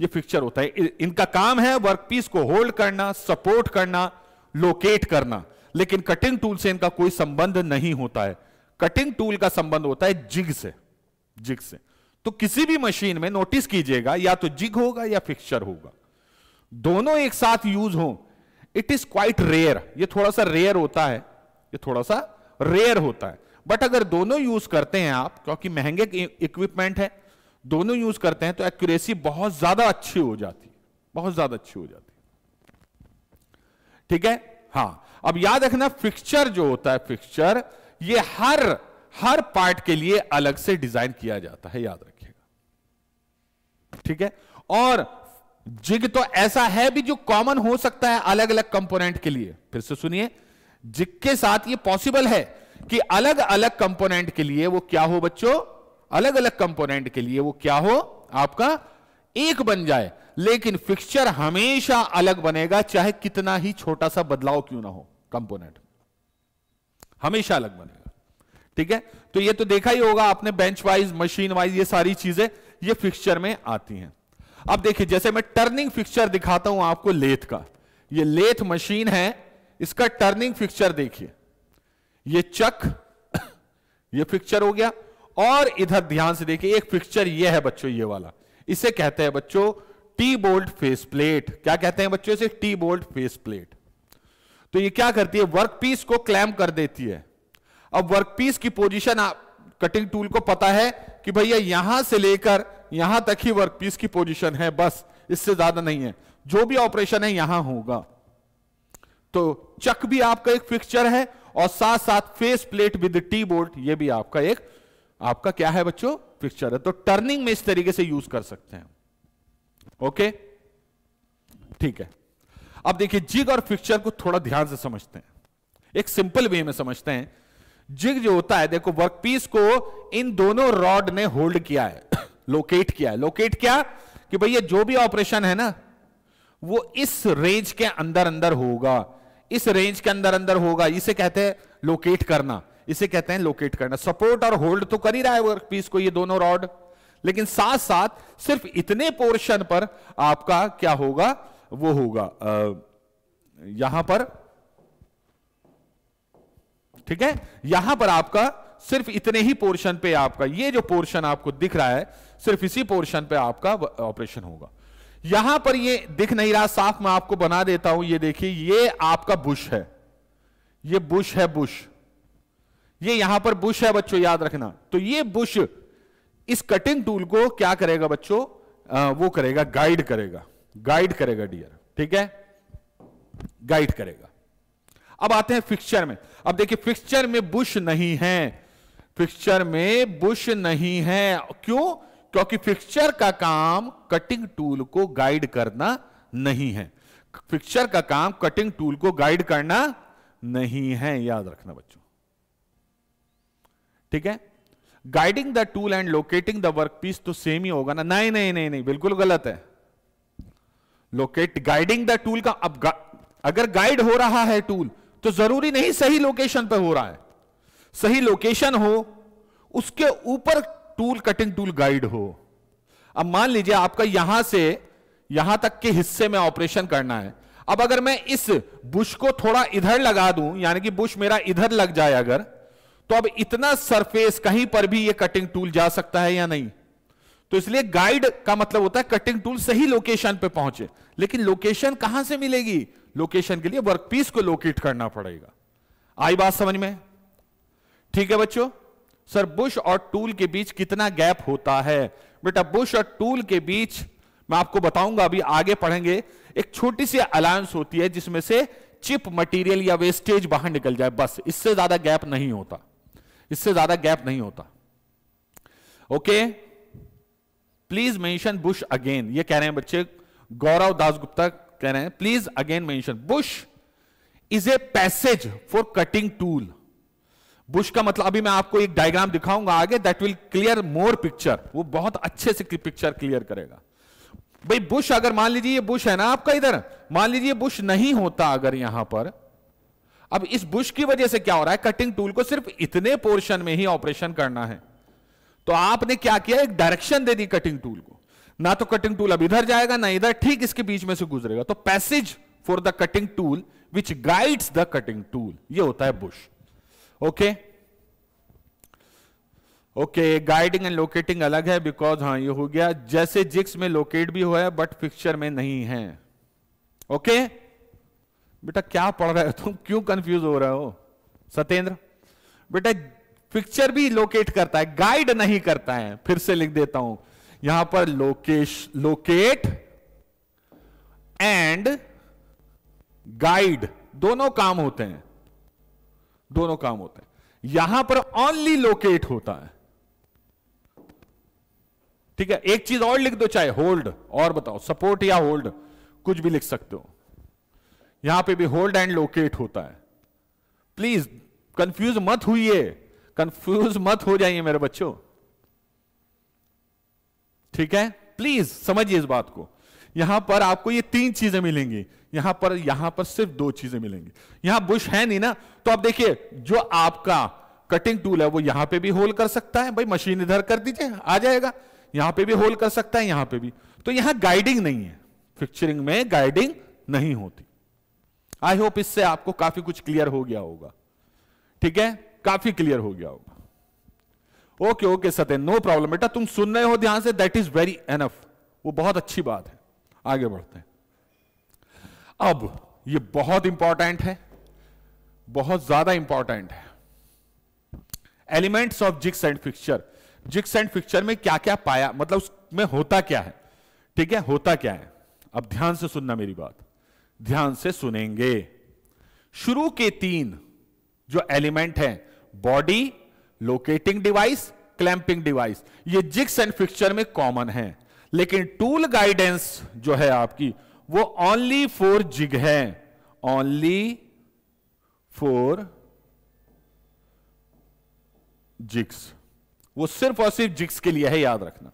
ये फिक्सचर होता है इनका काम है वर्कपीस को होल्ड करना सपोर्ट करना लोकेट करना लेकिन कटिंग टूल से इनका कोई संबंध नहीं होता है कटिंग टूल का संबंध होता है जिग से जिग से तो किसी भी मशीन में नोटिस कीजिएगा या तो जिग होगा या फिक्सचर होगा दोनों एक साथ यूज हो इट इज क्वाइट रेयर ये थोड़ा सा रेयर होता है ये थोड़ा सा रेयर होता है बट अगर दोनों यूज करते हैं आप क्योंकि महंगे इक्विपमेंट e- है दोनों यूज करते हैं तो एक्यूरेसी बहुत ज्यादा अच्छी हो जाती है बहुत ज्यादा अच्छी हो जाती ठीक है हाँ अब याद रखना फिक्सचर जो होता है फिक्सचर ये हर हर पार्ट के लिए अलग से डिजाइन किया जाता है याद रखिएगा ठीक है और जिग तो ऐसा है भी जो कॉमन हो सकता है अलग अलग कंपोनेंट के लिए फिर से सुनिए जिग के साथ ये पॉसिबल है कि अलग अलग कंपोनेंट के लिए वो क्या हो बच्चों अलग अलग कंपोनेंट के लिए वो क्या हो आपका एक बन जाए लेकिन फिक्सचर हमेशा अलग बनेगा चाहे कितना ही छोटा सा बदलाव क्यों ना हो कंपोनेंट हमेशा अलग बनेगा ठीक है तो ये तो देखा ही होगा आपने बेंच वाइज मशीन वाइज ये सारी चीजें ये फिक्सचर में आती हैं अब देखिए जैसे मैं टर्निंग फिक्सचर दिखाता हूं आपको लेथ का ये लेथ मशीन है इसका टर्निंग फिक्सचर देखिए ये चक ये फिक्सचर हो गया और इधर ध्यान से देखिए एक फिक्सचर ये है बच्चों ये वाला इसे कहते हैं बच्चों टी बोल्ट फेस प्लेट क्या कहते हैं बच्चों इसे टी बोल्ट फेस प्लेट तो ये क्या करती है वर्क पीस को क्लैम कर देती है अब वर्क पीस की पोजीशन कटिंग टूल को पता है कि भैया यहां से लेकर यहां तक ही वर्क पीस की पोजीशन है बस इससे ज्यादा नहीं है जो भी ऑपरेशन है यहां होगा तो चक भी आपका एक फिक्सचर है और साथ साथ face plate with T bolt ये भी आपका एक आपका क्या है बच्चों फिक्सचर है तो टर्निंग में इस तरीके से यूज कर सकते हैं ओके ठीक है अब देखिए जिग और फिक्चर को थोड़ा ध्यान से समझते हैं एक सिंपल वे में समझते हैं जिग जो होता है देखो वर्कपीस को इन दोनों रॉड ने होल्ड किया है लोकेट किया है लोकेट क्या कि भैया जो भी ऑपरेशन है ना वो इस रेंज के अंदर अंदर होगा इस रेंज के अंदर अंदर होगा इसे कहते हैं लोकेट करना इसे कहते हैं लोकेट करना सपोर्ट और होल्ड तो कर ही रहा है वर्क पीस को ये दोनों रॉड लेकिन साथ साथ सिर्फ इतने पोर्शन पर आपका क्या होगा वो होगा यहां पर ठीक है यहां पर आपका सिर्फ इतने ही पोर्शन पे आपका ये जो पोर्शन आपको दिख रहा है सिर्फ इसी पोर्शन पे आपका ऑपरेशन होगा यहां पर ये दिख नहीं रहा साफ मैं आपको बना देता हूं ये देखिए ये आपका बुश है ये बुश है बुश ये यहां पर बुश है बच्चों याद रखना तो ये बुश इस कटिंग टूल को क्या करेगा बच्चों वो करेगा गाइड करेगा गाइड करेगा डियर ठीक है गाइड करेगा अब आते हैं फिक्सचर में अब देखिए फिक्सचर में बुश नहीं है फिक्सचर में बुश नहीं है क्यों क्योंकि फिक्सचर का काम कटिंग टूल को गाइड करना नहीं है फिक्सचर का काम कटिंग टूल को गाइड करना नहीं है याद रखना बच्चों ठीक है guiding the tool and locating the work piece तो सेम ही होगा ना नहीं नहीं नहीं नहीं बिल्कुल गलत है लोकेट गाइडिंग द टूल का अब गा, अगर गाइड हो रहा है टूल तो जरूरी नहीं सही लोकेशन पर हो रहा है सही लोकेशन हो उसके ऊपर टूल कटिंग टूल गाइड हो अब मान लीजिए आपका यहां से यहां तक के हिस्से में ऑपरेशन करना है अब अगर मैं इस बुश को थोड़ा इधर लगा दूं यानी कि बुश मेरा इधर लग जाए अगर तो अब इतना सरफेस कहीं पर भी ये कटिंग टूल जा सकता है या नहीं तो इसलिए गाइड का मतलब होता है कटिंग टूल सही लोकेशन पे पहुंचे लेकिन लोकेशन कहां से मिलेगी लोकेशन के लिए वर्कपीस को लोकेट करना पड़ेगा आई बात समझ में ठीक है बच्चों सर बुश और टूल के बीच कितना गैप होता है बेटा बुश और टूल के बीच मैं आपको बताऊंगा अभी आगे पढ़ेंगे एक छोटी सी अलायंस होती है जिसमें से चिप मटेरियल या वेस्टेज बाहर निकल जाए बस इससे ज्यादा गैप नहीं होता इससे ज्यादा गैप नहीं होता okay okay? Please mention bush again ये कह रहे हैं बच्चे गौरव दास गुप्ता कह रहे हैं please again mention bush is a passage for cutting tool bush का मतलब अभी मैं आपको एक डायग्राम दिखाऊंगा आगे that will clear more picture वो बहुत अच्छे से पिक्चर क्लियर करेगा भाई बुश अगर मान लीजिए ये बुश है ना आपका इधर मान लीजिए बुश नहीं होता अगर यहां पर अब इस बुश की वजह से क्या हो रहा है कटिंग टूल को सिर्फ इतने पोर्शन में ही ऑपरेशन करना है तो आपने क्या किया एक डायरेक्शन दे दी कटिंग टूल को ना तो कटिंग टूल अब इधर जाएगा ना इधर ठीक इसके बीच में से गुजरेगा तो passage for the cutting tool which guides the cutting tool ये होता है bush okay okay guiding and locating अलग है बिकॉज हाँ ये हो गया जैसे जिक्स में लोकेट भी हुआ है बट पिक्चर में नहीं है ओके okay? बेटा क्या पढ़ रहे हो तुम क्यों कंफ्यूज हो रहे हो सत्येंद्र बेटा पिक्चर भी लोकेट करता है गाइड नहीं करता है फिर से लिख देता हूं यहां पर लोकेश लोकेट एंड गाइड दोनों काम होते हैं दोनों काम होते हैं यहां पर ओनली लोकेट होता है ठीक है एक चीज और लिख दो चाहे होल्ड और बताओ सपोर्ट या होल्ड कुछ भी लिख सकते हो यहां पे भी होल्ड एंड लोकेट होता है प्लीज कंफ्यूज मत हुई है कंफ्यूज मत हो जाइए मेरे बच्चों ठीक है प्लीज समझिए इस बात को यहां पर आपको ये तीन चीजें मिलेंगी यहां पर यहां पर सिर्फ दो चीजें मिलेंगी यहां बुश है नहीं ना तो आप देखिए जो आपका कटिंग टूल है वो यहां पे भी होल कर सकता है भाई मशीन इधर कर दीजिए आ जाएगा यहां पे भी होल कर सकता है यहां पे भी तो यहां गाइडिंग नहीं है फिक्चरिंग में गाइडिंग नहीं होती आई होप इससे आपको काफी कुछ क्लियर हो गया होगा ठीक है काफी क्लियर हो गया होगा okay okay Satya no problem बेटा तुम सुन रहे हो ध्यान say that is very enough वो बहुत अच्छी बात है आगे बढ़ते हैं अब ये बहुत इंपॉर्टेंट है बहुत ज्यादा इंपॉर्टेंट है elements of jigs and fixture jigs and fixture में क्या क्या पाया मतलब उसमें होता क्या है ठीक है होता क्या है अब ध्यान से सुनना मेरी बात ध्यान से सुनेंगे शुरू के तीन जो एलिमेंट हैं body locating device clamping device ये जिक्स एंड फिक्सचर में कॉमन है लेकिन टूल गाइडेंस जो है आपकी वो ओनली फोर जिग है ओनली फोर जिक्स वो सिर्फ और सिर्फ जिक्स के लिए है याद रखना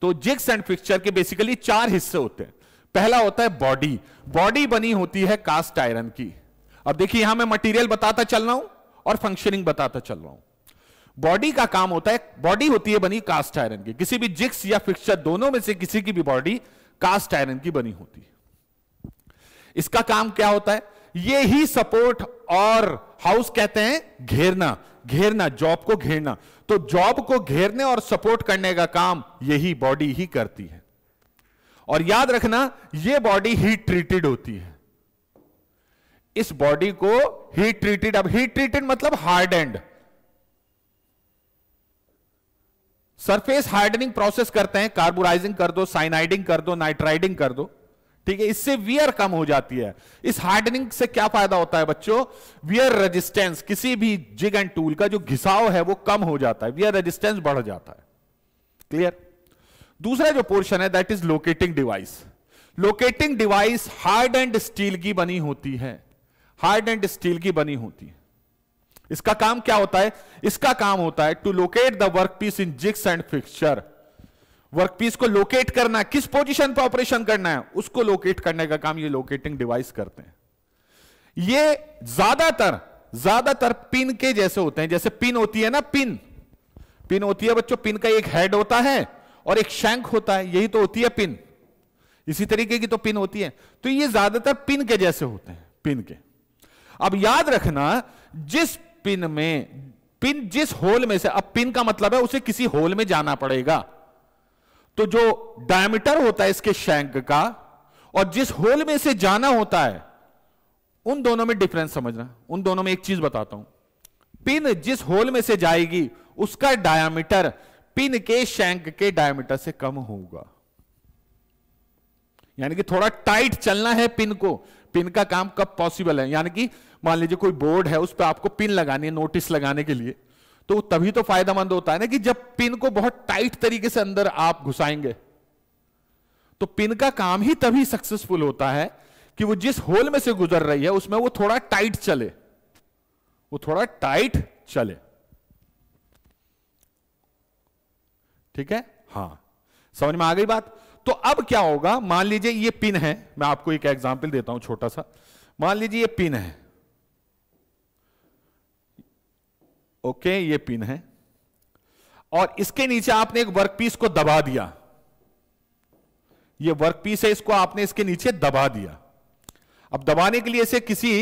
तो जिक्स एंड फिक्सचर के बेसिकली चार हिस्से होते हैं पहला होता है बॉडी बॉडी बनी होती है कास्ट आयरन की अब देखिए यहां मैं मटेरियल बताता चल रहा हूं और फंक्शनिंग बताता चल रहा हूं बॉडी का काम होता है बॉडी होती है बनी कास्ट आयरन की किसी भी जिक्स या फिक्सर दोनों में से किसी की भी बॉडी कास्ट आयरन की बनी होती है इसका काम क्या होता है ये ही सपोर्ट और हाउस कहते हैं घेरना घेरना जॉब को घेरना तो जॉब को घेरने और सपोर्ट करने का काम यही बॉडी ही करती है और याद रखना यह बॉडी हीट ट्रीटेड होती है इस बॉडी को हीट ट्रीटेड अब हीट ट्रीटेड मतलब hard and surface hardening process करते हैं कार्बोराइजिंग कर दो साइनाइडिंग कर दो नाइट्राइडिंग कर दो ठीक है इससे वियर कम हो जाती है इस हार्डनिंग से क्या फायदा होता है बच्चों वियर रेजिस्टेंस किसी भी जिग एंड टूल का जो घिसाव है वो कम हो जाता है वियर रेजिस्टेंस बढ़ जाता है क्लियर दूसरा जो पोर्शन है that is locating device locating device hard and steel की बनी होती है हार्ड एंड स्टील की बनी होती है इसका काम क्या होता है इसका काम होता है to locate the work piece in jigs and fixture workpiece को लोकेट करना है किस पोजीशन पर ऑपरेशन करना है उसको लोकेट करने का काम ये लोकेटिंग डिवाइस करते हैं ये ज्यादातर ज्यादातर पिन के जैसे होते हैं जैसे पिन होती है ना पिन पिन होती है बच्चों पिन का एक हेड होता है और एक शैंक होता है यही तो होती है पिन इसी तरीके की तो पिन होती है तो ये ज्यादातर पिन के जैसे होते हैं पिन के अब याद रखना जिस पिन में पिन जिस होल में से अब पिन का मतलब है उसे किसी होल में जाना पड़ेगा तो जो डायमीटर होता है इसके शैंक का और जिस होल में से जाना होता है उन दोनों में डिफरेंस समझना उन दोनों में एक चीज बताता हूं पिन जिस होल में से जाएगी उसका डायमीटर पिन के शैंक के डायमीटर से कम होगा यानी कि थोड़ा टाइट चलना है पिन को पिन का काम कब पॉसिबल है यानी कि मान लीजिए कोई बोर्ड है उस पर आपको पिन लगानी है नोटिस लगाने के लिए तो तभी तो फायदेमंद होता है ना कि जब पिन को बहुत टाइट तरीके से अंदर आप घुसाएंगे तो पिन का काम ही तभी सक्सेसफुल होता है कि वो जिस होल में से गुजर रही है उसमें वो थोड़ा टाइट चले वो थोड़ा टाइट चले ठीक है हाँ समझ में आ गई बात तो अब क्या होगा मान लीजिए ये पिन है मैं आपको एक एग्जाम्पल देता हूं छोटा सा मान लीजिए ये पिन है ओके ये पिन है और इसके नीचे आपने एक वर्कपीस को दबा दिया ये वर्कपीस है इसको आपने इसके नीचे दबा दिया अब दबाने के लिए इसे किसी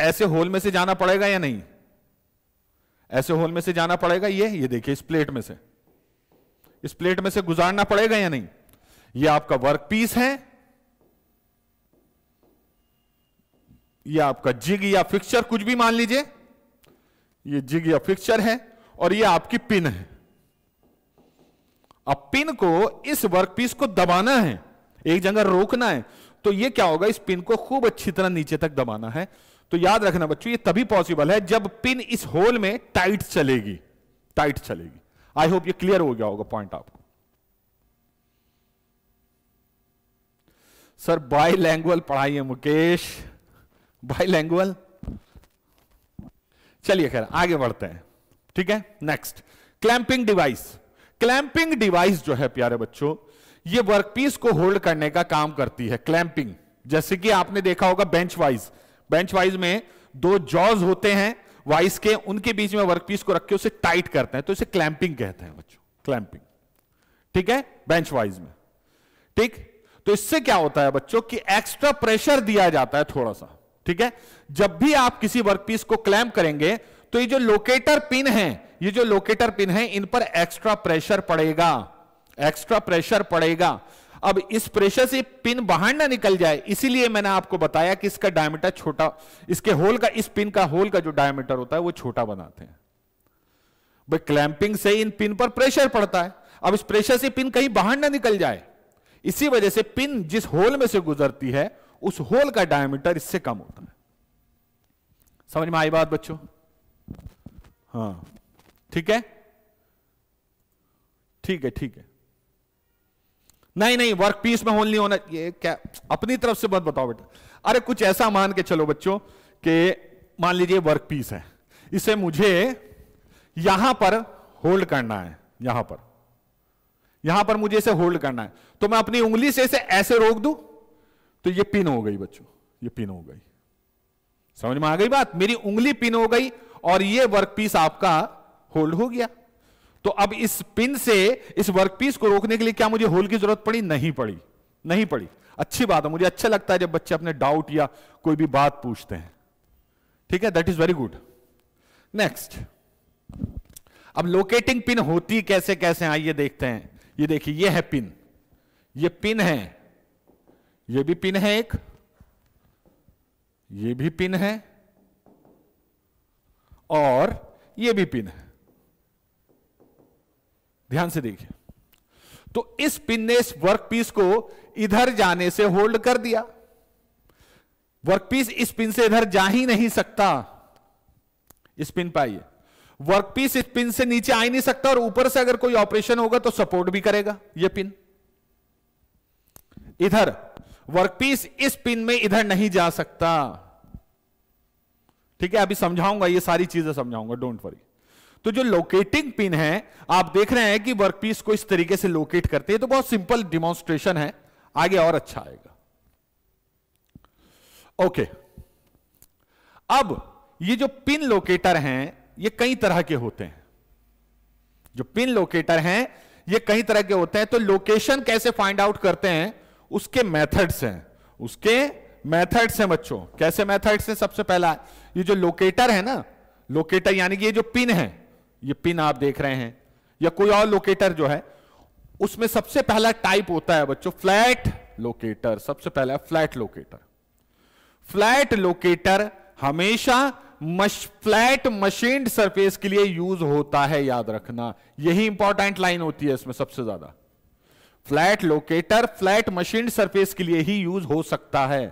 ऐसे होल में से जाना पड़ेगा या नहीं ऐसे होल में से जाना पड़ेगा ये ये देखिए इस प्लेट में से इस प्लेट में से गुजारना पड़ेगा या नहीं ये आपका वर्क पीस है ये आपका जिग या फिक्सचर कुछ भी मान लीजिए ये जिग या फिक्सचर है और ये आपकी पिन है अब पिन को इस वर्कपीस को दबाना है एक जगह रोकना है तो ये क्या होगा इस पिन को खूब अच्छी तरह नीचे तक दबाना है तो याद रखना बच्चों ये तभी पॉसिबल है जब पिन इस होल में टाइट चलेगी टाइट चलेगी आई होप ये क्लियर हो गया होगा पॉइंट आपको सर बाई लैंग्वल पढ़ाइए मुकेश बाई लैंग्वल चलिए खैर आगे बढ़ते हैं ठीक है next clamping device clamping device जो है प्यारे बच्चों ये वर्कपीस को होल्ड करने का काम करती है क्लैंपिंग जैसे कि आपने देखा होगा बेंच वाइज बेंच वाइज में दो जॉज होते हैं वाइस के उनके बीच में वर्कपीस को रख के उसे टाइट करते हैं तो इसे क्लैंपिंग कहते हैं बच्चों क्लैंपिंग ठीक है बेंच वाइज में ठीक तो इससे क्या होता है बच्चों कि एक्स्ट्रा प्रेशर दिया जाता है थोड़ा सा ठीक है जब भी आप किसी वर्कपीस को क्लैंप करेंगे तो ये जो लोकेटर पिन है ये जो लोकेटर पिन है इन पर एक्स्ट्रा प्रेशर पड़ेगा एक्स्ट्रा प्रेशर पड़ेगा अब इस प्रेशर से पिन बाहर ना निकल जाए इसीलिए मैंने आपको बताया कि इसका डायमीटर छोटा इसके होल का इस पिन का होल का जो डायमीटर होता है वो छोटा बनाते हैं भाई क्लैंपिंग से इन पिन पर प्रेशर पड़ता है अब इस प्रेशर से पिन कहीं बाहर ना निकल जाए इसी वजह से पिन जिस होल में से गुजरती है उस होल का डायमीटर इससे कम होता है समझ में आई बात बच्चों हाँ ठीक है ठीक है ठीक है नहीं नहीं वर्क पीस में होल नहीं होना ये क्या अपनी तरफ से बहुत बताओ बेटा अरे कुछ ऐसा मान के चलो बच्चों के मान लीजिए वर्क पीस है इसे मुझे यहां पर होल्ड करना है यहां पर यहां पर मुझे इसे होल्ड करना है तो मैं अपनी उंगली से इसे ऐसे रोक दू तो ये पिन हो गई बच्चों ये पिन हो गई समझ में आ गई बात मेरी उंगली पिन हो गई और ये वर्क पीस आपका होल्ड हो गया तो अब इस पिन से इस वर्कपीस को रोकने के लिए क्या मुझे होल की जरूरत पड़ी नहीं पड़ी नहीं पड़ी अच्छी बात है मुझे अच्छा लगता है जब बच्चे अपने डाउट या कोई भी बात पूछते हैं ठीक है that is very good next अब लोकेटिंग पिन होती कैसे कैसे आइए देखते हैं ये देखिए ये है पिन ये पिन है ये भी पिन है एक ये भी पिन है और ये भी पिन है ध्यान से देखिए तो इस पिन ने इस वर्कपीस को इधर जाने से होल्ड कर दिया वर्कपीस इस पिन से इधर जा ही नहीं सकता इस पिन पाइए वर्कपीस इस पिन से नीचे आ ही नहीं सकता और ऊपर से अगर कोई ऑपरेशन होगा तो सपोर्ट भी करेगा यह पिन इधर वर्कपीस इस पिन में इधर नहीं जा सकता ठीक है अभी समझाऊंगा ये सारी चीजें समझाऊंगा डोंट वरी तो जो लोकेटिंग पिन है आप देख रहे हैं कि वर्कपीस को इस तरीके से लोकेट करते हैं तो बहुत सिंपल डिमॉन्स्ट्रेशन है आगे और अच्छा आएगा ओके अब ये जो पिन लोकेटर हैं ये कई तरह के होते हैं जो पिन लोकेटर हैं ये कई तरह के होते हैं तो लोकेशन कैसे फाइंड आउट करते हैं उसके मेथड्स हैं उसके मेथड्स हैं बच्चों कैसे मेथड्स हैं सबसे पहला ये जो लोकेटर है ना लोकेटर यानी कि ये जो पिन है ये पिन आप देख रहे हैं या कोई और लोकेटर जो है उसमें सबसे पहला टाइप होता है बच्चों फ्लैट लोकेटर सबसे पहला फ्लैट लोकेटर फ्लैट लोकेटर हमेशा मश, फ्लैट मशीन सरफेस के लिए यूज होता है याद रखना यही इंपॉर्टेंट लाइन होती है इसमें सबसे ज्यादा flat locator flat machine surface के लिए ही यूज हो सकता है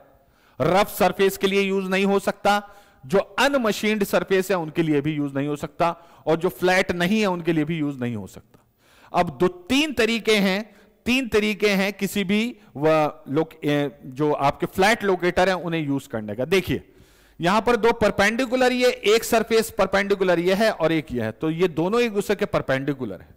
रफ सरफेस के लिए यूज नहीं हो सकता जो अनमशीन्ड सरफेस है उनके लिए भी यूज नहीं हो सकता और जो फ्लैट नहीं है उनके लिए भी यूज नहीं हो सकता अब दो तीन तरीके हैं तीन तरीके हैं किसी भी जो आपके फ्लैट लोकेटर है उन्हें यूज करने का देखिए यहां पर दो परपेंडिकुलर ये एक सरफेस परपेंडिकुलर ये है और एक ये है तो ये दोनों एक दूसरे के परपेंडिकुलर है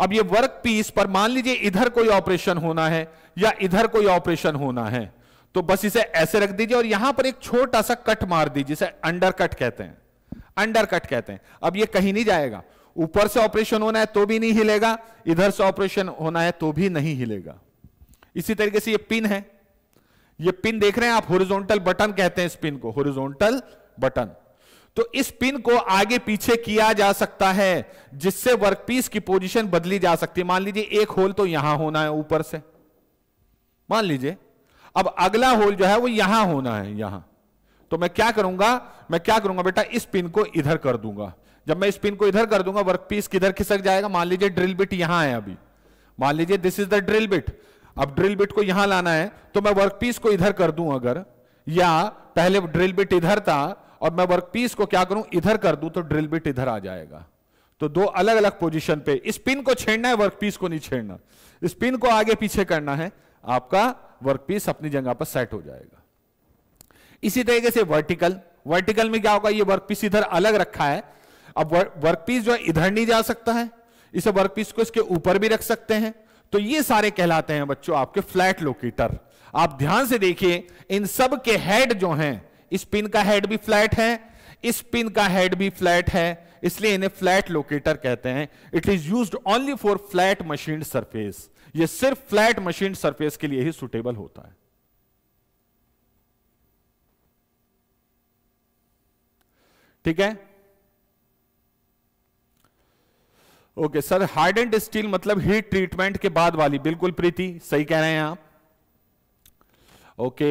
अब ये वर्क पीस पर मान लीजिए इधर कोई ऑपरेशन होना है या इधर कोई ऑपरेशन होना है तो बस इसे ऐसे रख दीजिए और यहां पर एक छोटा सा कट मार दीजिए जिसे अंडर कट कहते हैं अंडर कट कहते हैं अब ये कहीं नहीं जाएगा ऊपर से ऑपरेशन होना है तो भी नहीं हिलेगा इधर से ऑपरेशन होना है तो भी नहीं हिलेगा इसी तरीके से ये पिन है ये पिन देख रहे हैं आप होरिजोनटल बटन कहते हैं इस पिन को होरिजोनटल बटन तो इस पिन को आगे पीछे किया जा सकता है जिससे वर्कपीस की पोजीशन बदली जा सकती है मान लीजिए एक होल तो यहां होना है ऊपर से मान लीजिए अब अगला होल जो है वो यहां होना है यहां तो मैं क्या करूंगा मैं क्या करूंगा बेटा इस पिन को इधर कर दूंगा जब मैं इस पिन को इधर कर दूंगा वर्क पीस किधर खिसक जाएगा मान लीजिए ड्रिल बिट यहां है अभी मान लीजिए this is the drill bit अब ड्रिल बिट को यहां लाना है तो मैं वर्क पीस को इधर कर दूं अगर या पहले ड्रिल बिट इधर था और मैं वर्क पीस को क्या करूं इधर कर दूं तो ड्रिल बिट इधर आ जाएगा तो दो अलग अलग पोजिशन पे इस पिन को छेड़ना है वर्क पीस को नहीं छेड़ना इस पिन को आगे पीछे करना है आपका वर्कपीस अपनी जगह पर सेट हो जाएगा इसी तरीके से वर्टिकल वर्टिकल में क्या होगा ये वर्कपीस इधर अलग रखा है अब वर्कपीस जो है इधर नहीं जा सकता है इसे वर्कपीस को इसके ऊपर भी रख सकते हैं तो ये सारे कहलाते हैं बच्चों आपके फ्लैट लोकेटर आप ध्यान से देखिए इन सब के हेड जो हैं इस पिन का हेड भी फ्लैट है इस पिन का हेड भी फ्लैट है इसलिए इन्हें फ्लैट लोकेटर कहते हैं it is used only for flat machine surface ये सिर्फ फ्लैट मशीन सरफेस के लिए ही सुटेबल होता है ठीक है okay sir hard and steel मतलब हीट ट्रीटमेंट के बाद वाली बिल्कुल प्रीति सही कह रहे हैं आप ओके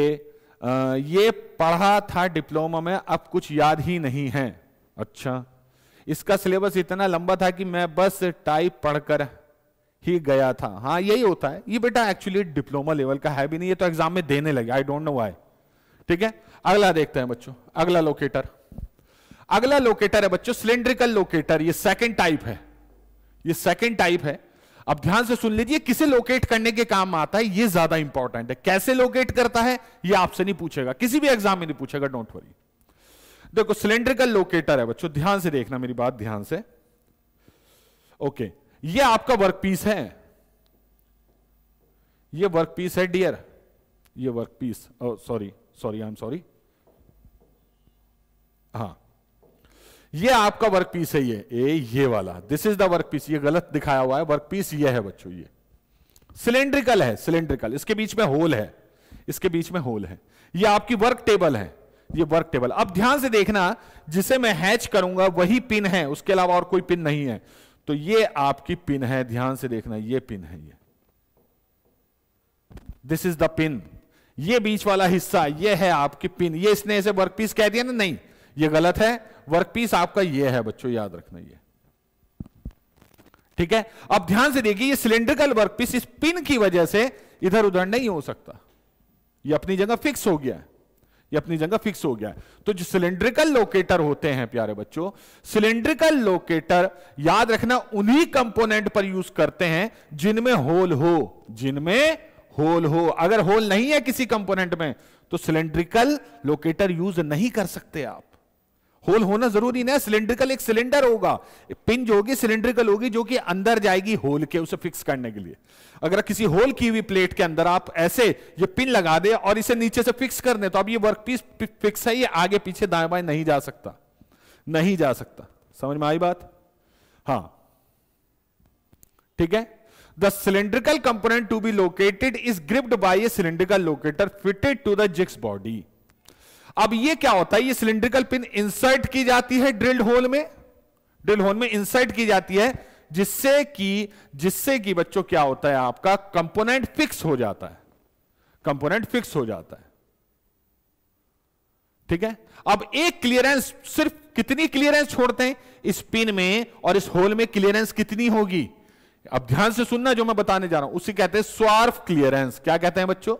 आ, ये पढ़ा था डिप्लोमा में अब कुछ याद ही नहीं है अच्छा इसका सिलेबस इतना लंबा था कि मैं बस टाइप पढ़कर ही गया था हाँ यही होता है ये बेटा एक्चुअली डिप्लोमा लेवल का है भी नहीं ये तो एग्जाम में देने लगे आई डोंट नो वाई ठीक है अगला देखते हैं बच्चों अगला लोकेटर अगला लोकेटर है बच्चों सिलेंड्रिकल लोकेटर ये सेकंड टाइप है ये सेकंड टाइप है अब ध्यान से सुन लीजिए किसे लोकेट करने के काम आता है ये ज्यादा इंपॉर्टेंट है कैसे लोकेट करता है ये आपसे नहीं पूछेगा किसी भी एग्जाम में नहीं पूछेगा डोंट वरी देखो सिलेंड्रिकल लोकेटर है बच्चों ध्यान से देखना मेरी बात ध्यान से ओके okay. ये आपका वर्क पीस है ये वर्क पीस है डियर ये work piece sorry sorry I am sorry हाँ ये आपका वर्क पीस है ये ए ये वाला this is the work piece ये गलत दिखाया हुआ है वर्क पीस ये है बच्चों ये सिलेंड्रिकल है सिलेंड्रिकल इसके बीच में होल है इसके बीच में होल है ये आपकी वर्क टेबल है ये वर्क टेबल अब ध्यान से देखना जिसे मैं हैच करूंगा वही पिन है उसके अलावा और कोई पिन नहीं है तो ये आपकी पिन है ध्यान से देखना ये पिन है ये दिस इज द पिन ये बीच वाला हिस्सा ये है आपकी पिन ये इसने ऐसे वर्कपीस कह दिया ना नहीं ये गलत है वर्कपीस आपका ये है बच्चों याद रखना ये ठीक है अब ध्यान से देखिए ये सिलेंड्रिकल वर्कपीस इस पिन की वजह से इधर उधर नहीं हो सकता ये अपनी जगह फिक्स हो गया है ये अपनी जगह फिक्स हो गया है तो जो सिलेंड्रिकल लोकेटर होते हैं प्यारे बच्चों सिलेंड्रिकल लोकेटर याद रखना उन्हीं कंपोनेंट पर यूज करते हैं जिनमें होल हो जिनमें होल हो अगर होल नहीं है किसी कंपोनेंट में तो सिलेंड्रिकल लोकेटर यूज नहीं कर सकते आप होल होना जरूरी नहीं सिलेंड्रिकल एक सिलेंडर होगा पिंज होगी सिलेंड्रिकल होगी जो कि अंदर जाएगी होल के उसे फिक्स करने के लिए अगर किसी होल की हुई प्लेट के अंदर आप ऐसे ये पिन लगा दे और इसे नीचे से फिक्स कर दे तो अब ये वर्क पीस फिक्स है ये आगे पीछे दाएं बाएं नहीं जा सकता नहीं जा सकता समझ में आई बात हाँ ठीक है the cylindrical component to be located is gripped by a cylindrical locator fitted to the jigs body अब ये क्या होता है ये सिलेंड्रिकल पिन इंसर्ट की जाती है ड्रिल्ड होल में ड्रिल होल में इंसर्ट की जाती है जिससे कि जिससे कि बच्चों क्या होता है आपका कंपोनेंट फिक्स हो जाता है कंपोनेंट फिक्स हो जाता है ठीक है अब एक क्लियरेंस सिर्फ कितनी क्लियरेंस छोड़ते हैं इस पिन में और इस होल में क्लियरेंस कितनी होगी अब ध्यान से सुनना जो मैं बताने जा रहा हूं उसे कहते हैं स्वार्फ क्लियरेंस क्या कहते हैं बच्चों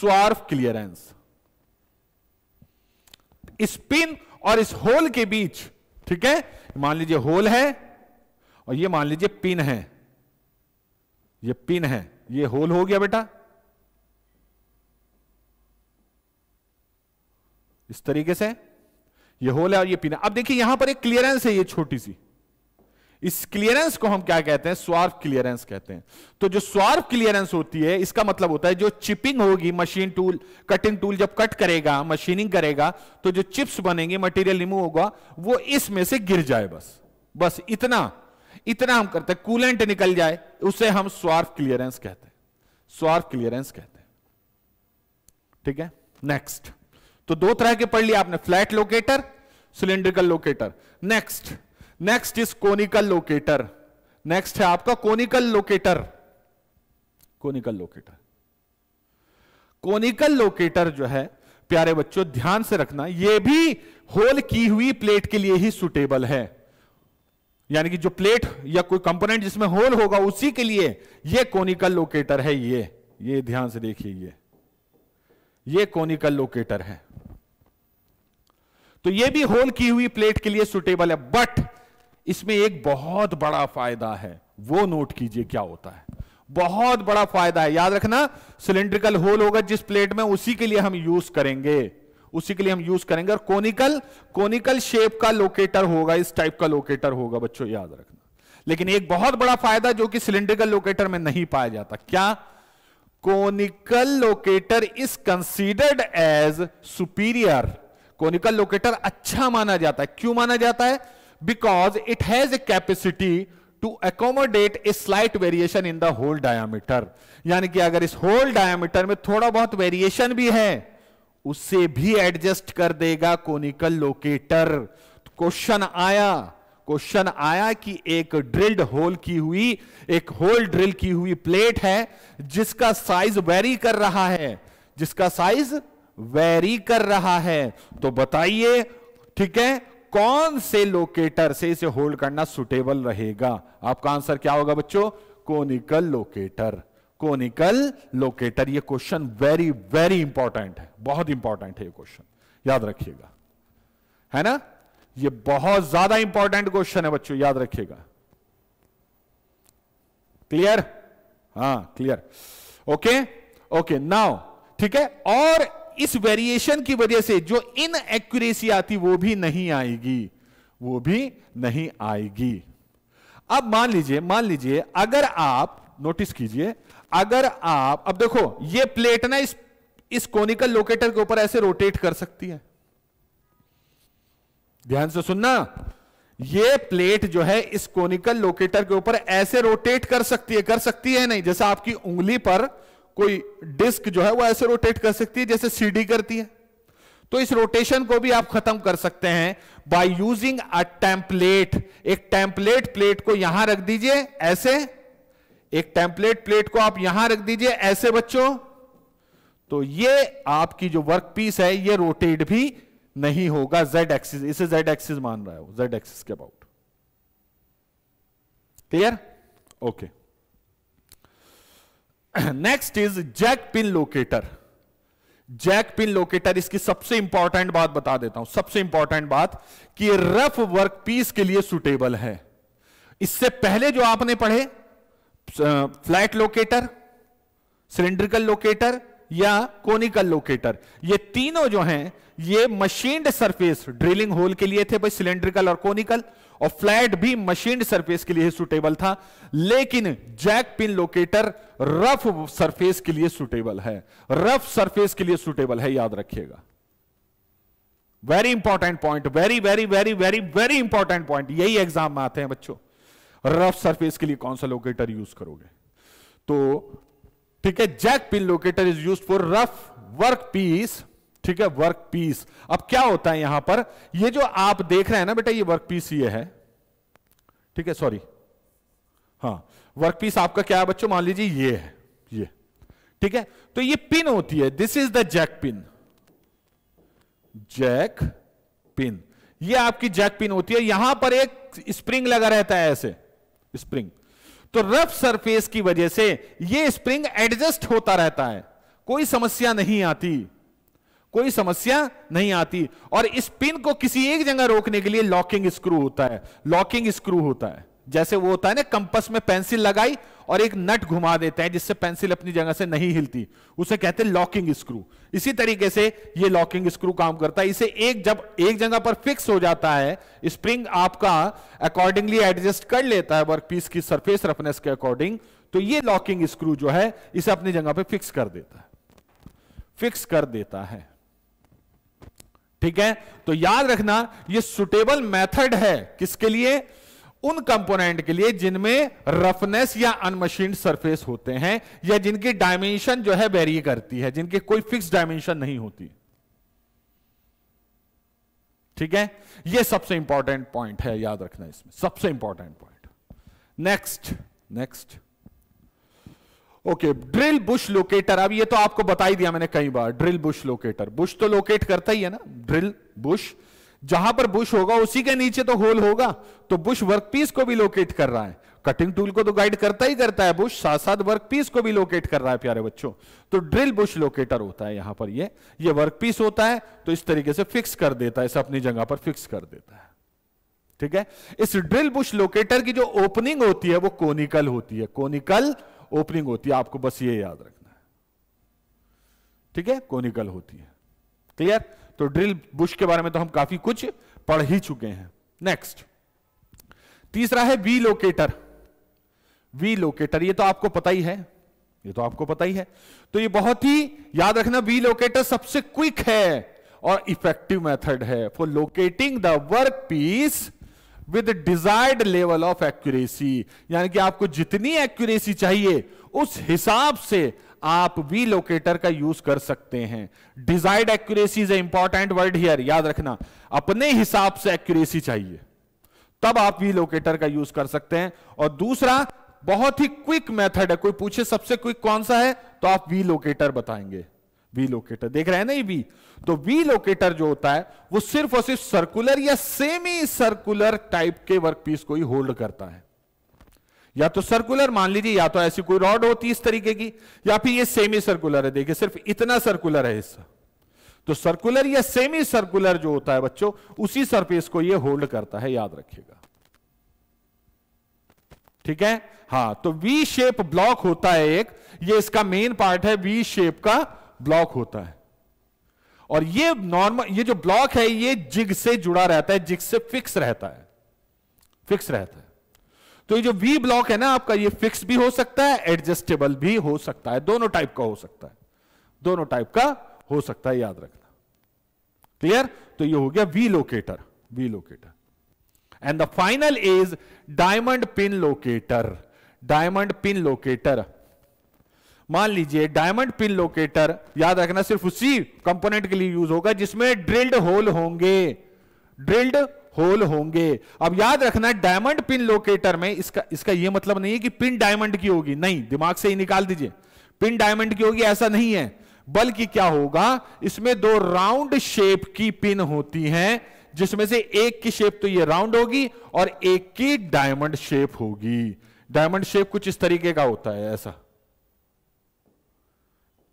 स्वार्फ क्लियरेंस इस पिन और इस होल के बीच ठीक है मान लीजिए होल है और ये मान लीजिए पिन है ये पिन है ये होल हो गया बेटा इस तरीके से ये होल है और ये पिन है अब देखिए यहां पर एक क्लियरेंस है ये छोटी सी इस क्लियरेंस को हम क्या कहते हैं स्वार्फ क्लियरेंस कहते हैं तो जो स्वार्फ क्लियरेंस होती है इसका मतलब होता है जो चिपिंग होगी मशीन टूल कटिंग टूल जब कट करेगा मशीनिंग करेगा तो जो चिप्स बनेंगे मटेरियल रिमूव होगा वो इसमें से गिर जाए बस बस इतना इतना हम करते हैं कूलेंट निकल जाए उसे हम स्वार्फ क्लियरेंस कहते हैं स्वार्फ क्लियरेंस कहते हैं ठीक है नेक्स्ट तो दो तरह के पढ़ लिया आपने flat locator cylindrical locator next next is conical locator next है आपका conical locator conical locator conical locator जो है प्यारे बच्चों ध्यान से रखना यह भी होल की हुई प्लेट के लिए ही सुटेबल है यानी कि जो प्लेट या कोई कंपोनेंट जिसमें होल होगा उसी के लिए ये कोनिकल लोकेटर है ये ये ध्यान से देखिए ये ये कोनिकल लोकेटर है तो ये भी होल की हुई प्लेट के लिए सुटेबल है बट इसमें एक बहुत बड़ा फायदा है वो नोट कीजिए क्या होता है बहुत बड़ा फायदा है याद रखना सिलेंड्रिकल होल होगा जिस प्लेट में उसी के लिए हम यूज करेंगे उसी के लिए हम यूज करेंगे और कोनिकल कोनिकल शेप का लोकेटर होगा इस टाइप का लोकेटर होगा बच्चों याद रखना लेकिन एक बहुत बड़ा फायदा जो कि सिलेंड्रिकल लोकेटर में नहीं पाया जाता क्या conical locator is considered as superior conical locator अच्छा माना जाता है क्यों माना जाता है because it has a capacity to accommodate a slight variation in the hole diameter यानी कि अगर इस होल डायामीटर में थोड़ा बहुत वेरिएशन भी है उससे भी एडजस्ट कर देगा कोनिकल लोकेटर क्वेश्चन आया क्वेश्चन आया कि एक ड्रिल्ड होल की हुई एक होल ड्रिल की हुई प्लेट है जिसका साइज वेरी कर रहा है जिसका साइज वेरी कर रहा है तो बताइए ठीक है कौन से लोकेटर से इसे होल्ड करना सुटेबल रहेगा आपका आंसर क्या होगा बच्चों कोनिकल लोकेटर कोनिकल लोकेटर ये क्वेश्चन वेरी वेरी इंपॉर्टेंट है बहुत इंपॉर्टेंट है ये क्वेश्चन याद रखिएगा है ना ये बहुत ज्यादा इंपॉर्टेंट क्वेश्चन है बच्चों याद रखिएगा क्लियर हाँ क्लियर ओके ओके नाउ ठीक है और इस वेरिएशन की वजह से जो इन एक्यूरेसी आती वो भी नहीं आएगी वो भी नहीं आएगी अब मान लीजिए मान लीजिए अगर आप नोटिस कीजिए अगर आप अब देखो ये प्लेट ना इस इस कोनिकल लोकेटर के ऊपर ऐसे रोटेट कर सकती है ध्यान से सुनना ये प्लेट जो है इस कोनिकल लोकेटर के ऊपर ऐसे रोटेट कर सकती है कर सकती है नहीं जैसे आपकी उंगली पर कोई डिस्क जो है वो ऐसे रोटेट कर सकती है जैसे सीडी करती है तो इस रोटेशन को भी आप खत्म कर सकते हैं बाय यूजिंग अ टेम्पलेट एक टेम्पलेट प्लेट को यहां रख दीजिए ऐसे एक टेम्पलेट प्लेट को आप यहां रख दीजिए ऐसे बच्चों तो ये आपकी जो वर्क पीस है ये रोटेट भी नहीं होगा जेड एक्सिस इसे जेड एक्सिस मान रहा है जेड एक्सिस के about clear okay next is jack pin locator jack pin locator इसकी सबसे इंपॉर्टेंट बात बता देता हूं सबसे इंपॉर्टेंट बात कि रफ वर्क पीस के लिए सुटेबल है इससे पहले जो आपने पढ़े फ्लैट लोकेटर सिलेंड्रिकल लोकेटर या कोनिकल लोकेटर ये तीनों जो हैं ये मशीन्ड सरफेस ड्रिलिंग होल के लिए थे भाई सिलेंड्रिकल और कोनिकल और फ्लैट भी मशीन्ड सरफेस के लिए सुटेबल था लेकिन jack pin locator rough surface के लिए सुटेबल है रफ सरफेस के लिए सुटेबल है याद रखिएगा very important point very very very very very important point यही एग्जाम में आते हैं बच्चों रफ सरफेस के लिए कौन सा लोकेटर यूज करोगे तो ठीक है jack pin locator is use for rough work piece ठीक है वर्क पीस अब क्या होता है यहां पर ये जो आप देख रहे हैं ना बेटा ये वर्क पीस ये है ठीक है सॉरी हाँ वर्क पीस आपका क्या है बच्चों मान लीजिए ये है ये ठीक है तो ये पिन होती है this is the jack pin jack pin ये आपकी जैक पिन होती है यहां पर एक स्प्रिंग लगा रहता है ऐसे स्प्रिंग तो रफ सरफेस की वजह से यह स्प्रिंग एडजस्ट होता रहता है कोई समस्या नहीं आती कोई समस्या नहीं आती और इस पिन को किसी एक जगह रोकने के लिए लॉकिंग स्क्रू होता है लॉकिंग स्क्रू होता है जैसे वो होता है ना कंपस में पेंसिल लगाई और एक नट घुमा देते हैं जिससे पेंसिल अपनी जगह से नहीं हिलती उसे कहते हैं लॉकिंग स्क्रू इसी तरीके से ये लॉकिंग स्क्रू काम करता है इसे एक जब एक जगह पर फिक्स हो जाता है स्प्रिंग आपका अकॉर्डिंगली एडजस्ट कर लेता है वर्क पीस की सरफेस रफनेस के अकॉर्डिंग तो ये लॉकिंग स्क्रू जो है इसे अपनी जगह पर फिक्स कर देता है फिक्स कर देता है ठीक है तो याद रखना ये सुटेबल मेथड है किसके लिए उन कंपोनेंट के लिए जिनमें रफनेस या अनमशीन सरफेस होते हैं या जिनकी डायमेंशन जो है वेरी करती है जिनके कोई फिक्स डायमेंशन नहीं होती ठीक है यह सबसे इंपॉर्टेंट पॉइंट है याद रखना इसमें सबसे important point next next okay drill bush locator अब ये तो आपको बता ही दिया मैंने कई बार ड्रिल बुश लोकेटर बुश तो लोकेट करता ही है ना ड्रिल बुश जहां पर बुश होगा उसी के नीचे तो होल होगा तो बुश वर्कपीस को भी लोकेट कर रहा है कटिंग टूल को तो गाइड करता ही करता है बुश साथ साथ वर्कपीस को भी लोकेट कर रहा है प्यारे बच्चों तो ड्रिल बुश लोकेटर होता है यहां पर ये ये वर्कपीस होता है तो इस तरीके से फिक्स कर देता है इसे अपनी जगह पर फिक्स कर देता है ठीक है इस ड्रिल बुश लोकेटर की जो ओपनिंग होती है वो कोनिकल होती है कोनिकल ओपनिंग होती है आपको बस ये याद रखना है ठीक है कोनिकल होती है क्लियर तो ड्रिल बुश के बारे में तो हम काफी कुछ पढ़ ही चुके हैं नेक्स्ट तीसरा है वी लोकेटर वी लोकेटर ये तो आपको पता ही है ये तो आपको पता ही है तो ये बहुत ही याद रखना वी लोकेटर सबसे क्विक है और इफेक्टिव मेथड है for locating the work piece with desired level of accuracy यानी कि आपको जितनी एक्यूरेसी चाहिए उस हिसाब से आप वी लोकेटर का यूज कर सकते हैं desired accuracy is a important word here याद रखना अपने हिसाब से एक्यूरेसी चाहिए तब आप वी लोकेटर का यूज कर सकते हैं और दूसरा बहुत ही क्विक मेथड है कोई पूछे सबसे क्विक कौन सा है तो आप वी लोकेटर बताएंगे वी लोकेटर देख रहे हैं ना ये वी तो वी लोकेटर जो होता है वो सिर्फ और सिर्फ सर्कुलर या सेमी सर्कुलर टाइप के वर्कपीस को ही होल्ड करता है या तो सर्कुलर मान लीजिए या तो ऐसी कोई रॉड होती इस तरीके की या फिर ये सेमी सर्कुलर है देखिए सिर्फ इतना सर्कुलर है हिस्सा तो सर्कुलर या सेमी सर्कुलर जो होता है बच्चों उसी सरफेस को ये होल्ड करता है याद रखिएगा ठीक है हाँ तो वी शेप ब्लॉक होता है एक ये इसका मेन पार्ट है वी शेप का ब्लॉक होता है और ये नॉर्मल ये जो ब्लॉक है ये जिग से जुड़ा रहता है जिग से फिक्स रहता है फिक्स रहता है तो ये जो वी ब्लॉक है ना आपका ये फिक्स भी हो सकता है एडजस्टेबल भी हो सकता है दोनों टाइप का हो सकता है दोनों टाइप का हो सकता है याद रखना क्लियर तो ये हो गया V locator V locator and the final is diamond pin locator diamond pin locator मान लीजिए डायमंड पिन लोकेटर याद रखना सिर्फ उसी कंपोनेंट के लिए यूज होगा जिसमें ड्रिल्ड होल होंगे ड्रिल्ड होल होंगे अब याद रखना डायमंड पिन लोकेटर में इसका इसका यह मतलब नहीं है कि पिन डायमंड की होगी नहीं दिमाग से ही निकाल दीजिए पिन डायमंड की होगी ऐसा नहीं है बल्कि क्या होगा इसमें दो राउंड शेप की पिन होती हैं जिसमें से एक की शेप तो ये राउंड होगी और एक की डायमंड शेप होगी डायमंड शेप कुछ इस तरीके का होता है ऐसा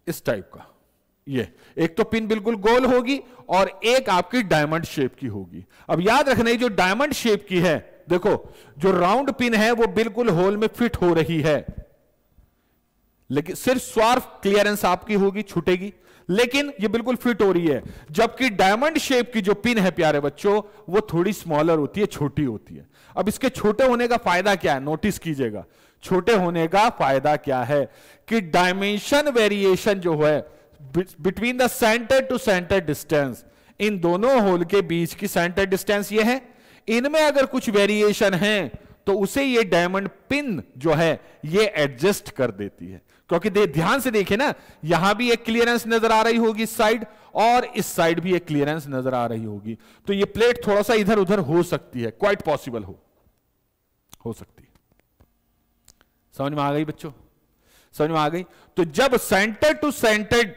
इस टाइप का ये एक तो पिन बिल्कुल गोल होगी और एक आपकी डायमंड शेप की होगी अब याद रखना जो डायमंड शेप की है देखो जो राउंड पिन है वो बिल्कुल होल में फिट हो रही है लेकिन सिर्फ स्वार्फ क्लियरेंस आपकी होगी छूटेगी लेकिन ये बिल्कुल फिट हो रही है जबकि डायमंड शेप की जो पिन है प्यारे बच्चों वो थोड़ी स्मॉलर होती है छोटी होती है अब इसके छोटे होने का फायदा क्या है नोटिस कीजिएगा छोटे होने का फायदा क्या है कि डायमेंशन वेरिएशन जो है between the centre to centre distance इन दोनों होल के बीच की सेंटर डिस्टेंस ये है इनमें अगर कुछ वेरिएशन है तो उसे ये डायमंड पिन जो है ये एडजस्ट कर देती है क्योंकि दे ध्यान से देखे ना यहां भी एक क्लियरेंस नजर आ रही होगी इस साइड और इस साइड भी एक क्लियरेंस नजर आ रही होगी तो ये प्लेट थोड़ा सा इधर उधर हो सकती है क्वाइट पॉसिबल हो हो सकती है समझ में आ गई बच्चों समझ में आ गई तो जब सेंटर टू सेंटर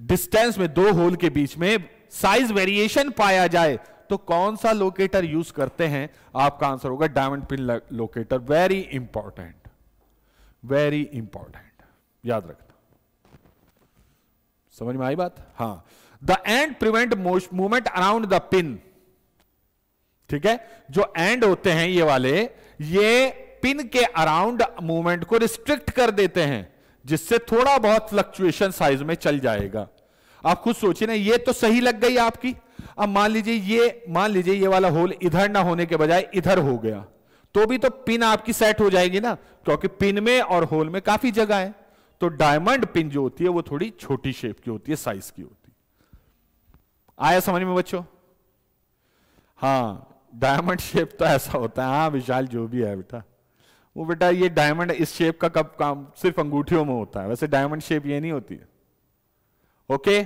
डिस्टेंस में दो होल के बीच में साइज वेरिएशन पाया जाए तो कौन सा लोकेटर यूज करते हैं आपका आंसर होगा diamond pin locator very important very important याद रखना समझ में आई बात हां the end prevent movement around the pin ठीक है जो एंड होते हैं ये वाले ये पिन के अराउंड मूवमेंट को रिस्ट्रिक्ट कर देते हैं जिससे थोड़ा बहुत फ्लक्चुएशन साइज में चल जाएगा आप खुद सोचिए ना ये तो सही लग गई आपकी अब मान लीजिए ये मान लीजिए ये वाला होल इधर ना होने के बजाय इधर हो गया तो भी तो पिन आपकी सेट हो जाएगी ना क्योंकि पिन में और होल में काफी जगह है तो डायमंड पिन जो होती है वो थोड़ी छोटी शेप की होती है साइज की होती है आया समझ में बच्चों हाँ डायमंड शेप तो ऐसा होता है हाँ विशाल जो भी है बेटा वो बेटा ये डायमंड इस शेप का कब काम सिर्फ अंगूठियों में होता है वैसे डायमंड शेप ये नहीं होती है ओके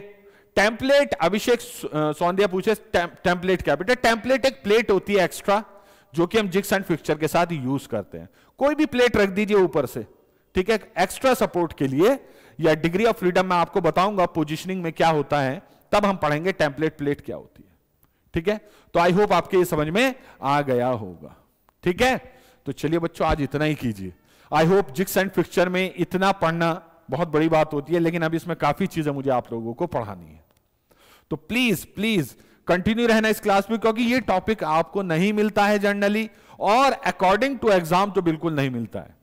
टेम्पलेट अभिषेक सौंदिया पूछे टेम्पलेट क्या बेटा टेम्पलेट एक प्लेट होती है एक्स्ट्रा जो कि हम जिक्स एंड फिक्चर के साथ यूज करते हैं कोई भी प्लेट रख दीजिए ऊपर से ठीक है एक्स्ट्रा सपोर्ट के लिए या डिग्री ऑफ फ्रीडम मैं आपको बताऊंगा पोजिशनिंग में क्या होता है तब हम पढ़ेंगे टेम्पलेट प्लेट क्या होती है ठीक है तो आई होप आपके ये समझ में आ गया होगा ठीक है तो चलिए बच्चों आज इतना ही कीजिए I hope jigs and fixture में इतना पढ़ना बहुत बड़ी बात होती है लेकिन अब इसमें काफी चीजें मुझे आप लोगों को पढ़ानी है तो प्लीज प्लीज कंटिन्यू रहना इस क्लास में क्योंकि ये टॉपिक आपको नहीं मिलता है जनरली और अकॉर्डिंग टू एग्जाम तो बिल्कुल नहीं मिलता है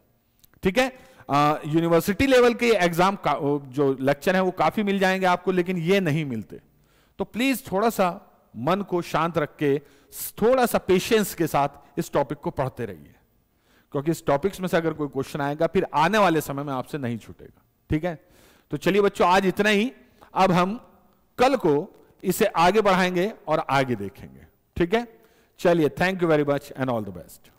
ठीक है यूनिवर्सिटी लेवल के एग्जाम जो लेक्चर है वो काफी मिल जाएंगे आपको लेकिन ये नहीं मिलते तो प्लीज थोड़ा सा मन को शांत रख के थोड़ा सा पेशेंस के साथ इस टॉपिक को पढ़ते रहिए क्योंकि इस टॉपिक्स में से अगर कोई क्वेश्चन आएगा फिर आने वाले समय में आपसे नहीं छूटेगा ठीक है तो चलिए बच्चों आज इतना ही अब हम कल को इसे आगे बढ़ाएंगे और आगे देखेंगे ठीक है चलिए thank you very much and all the best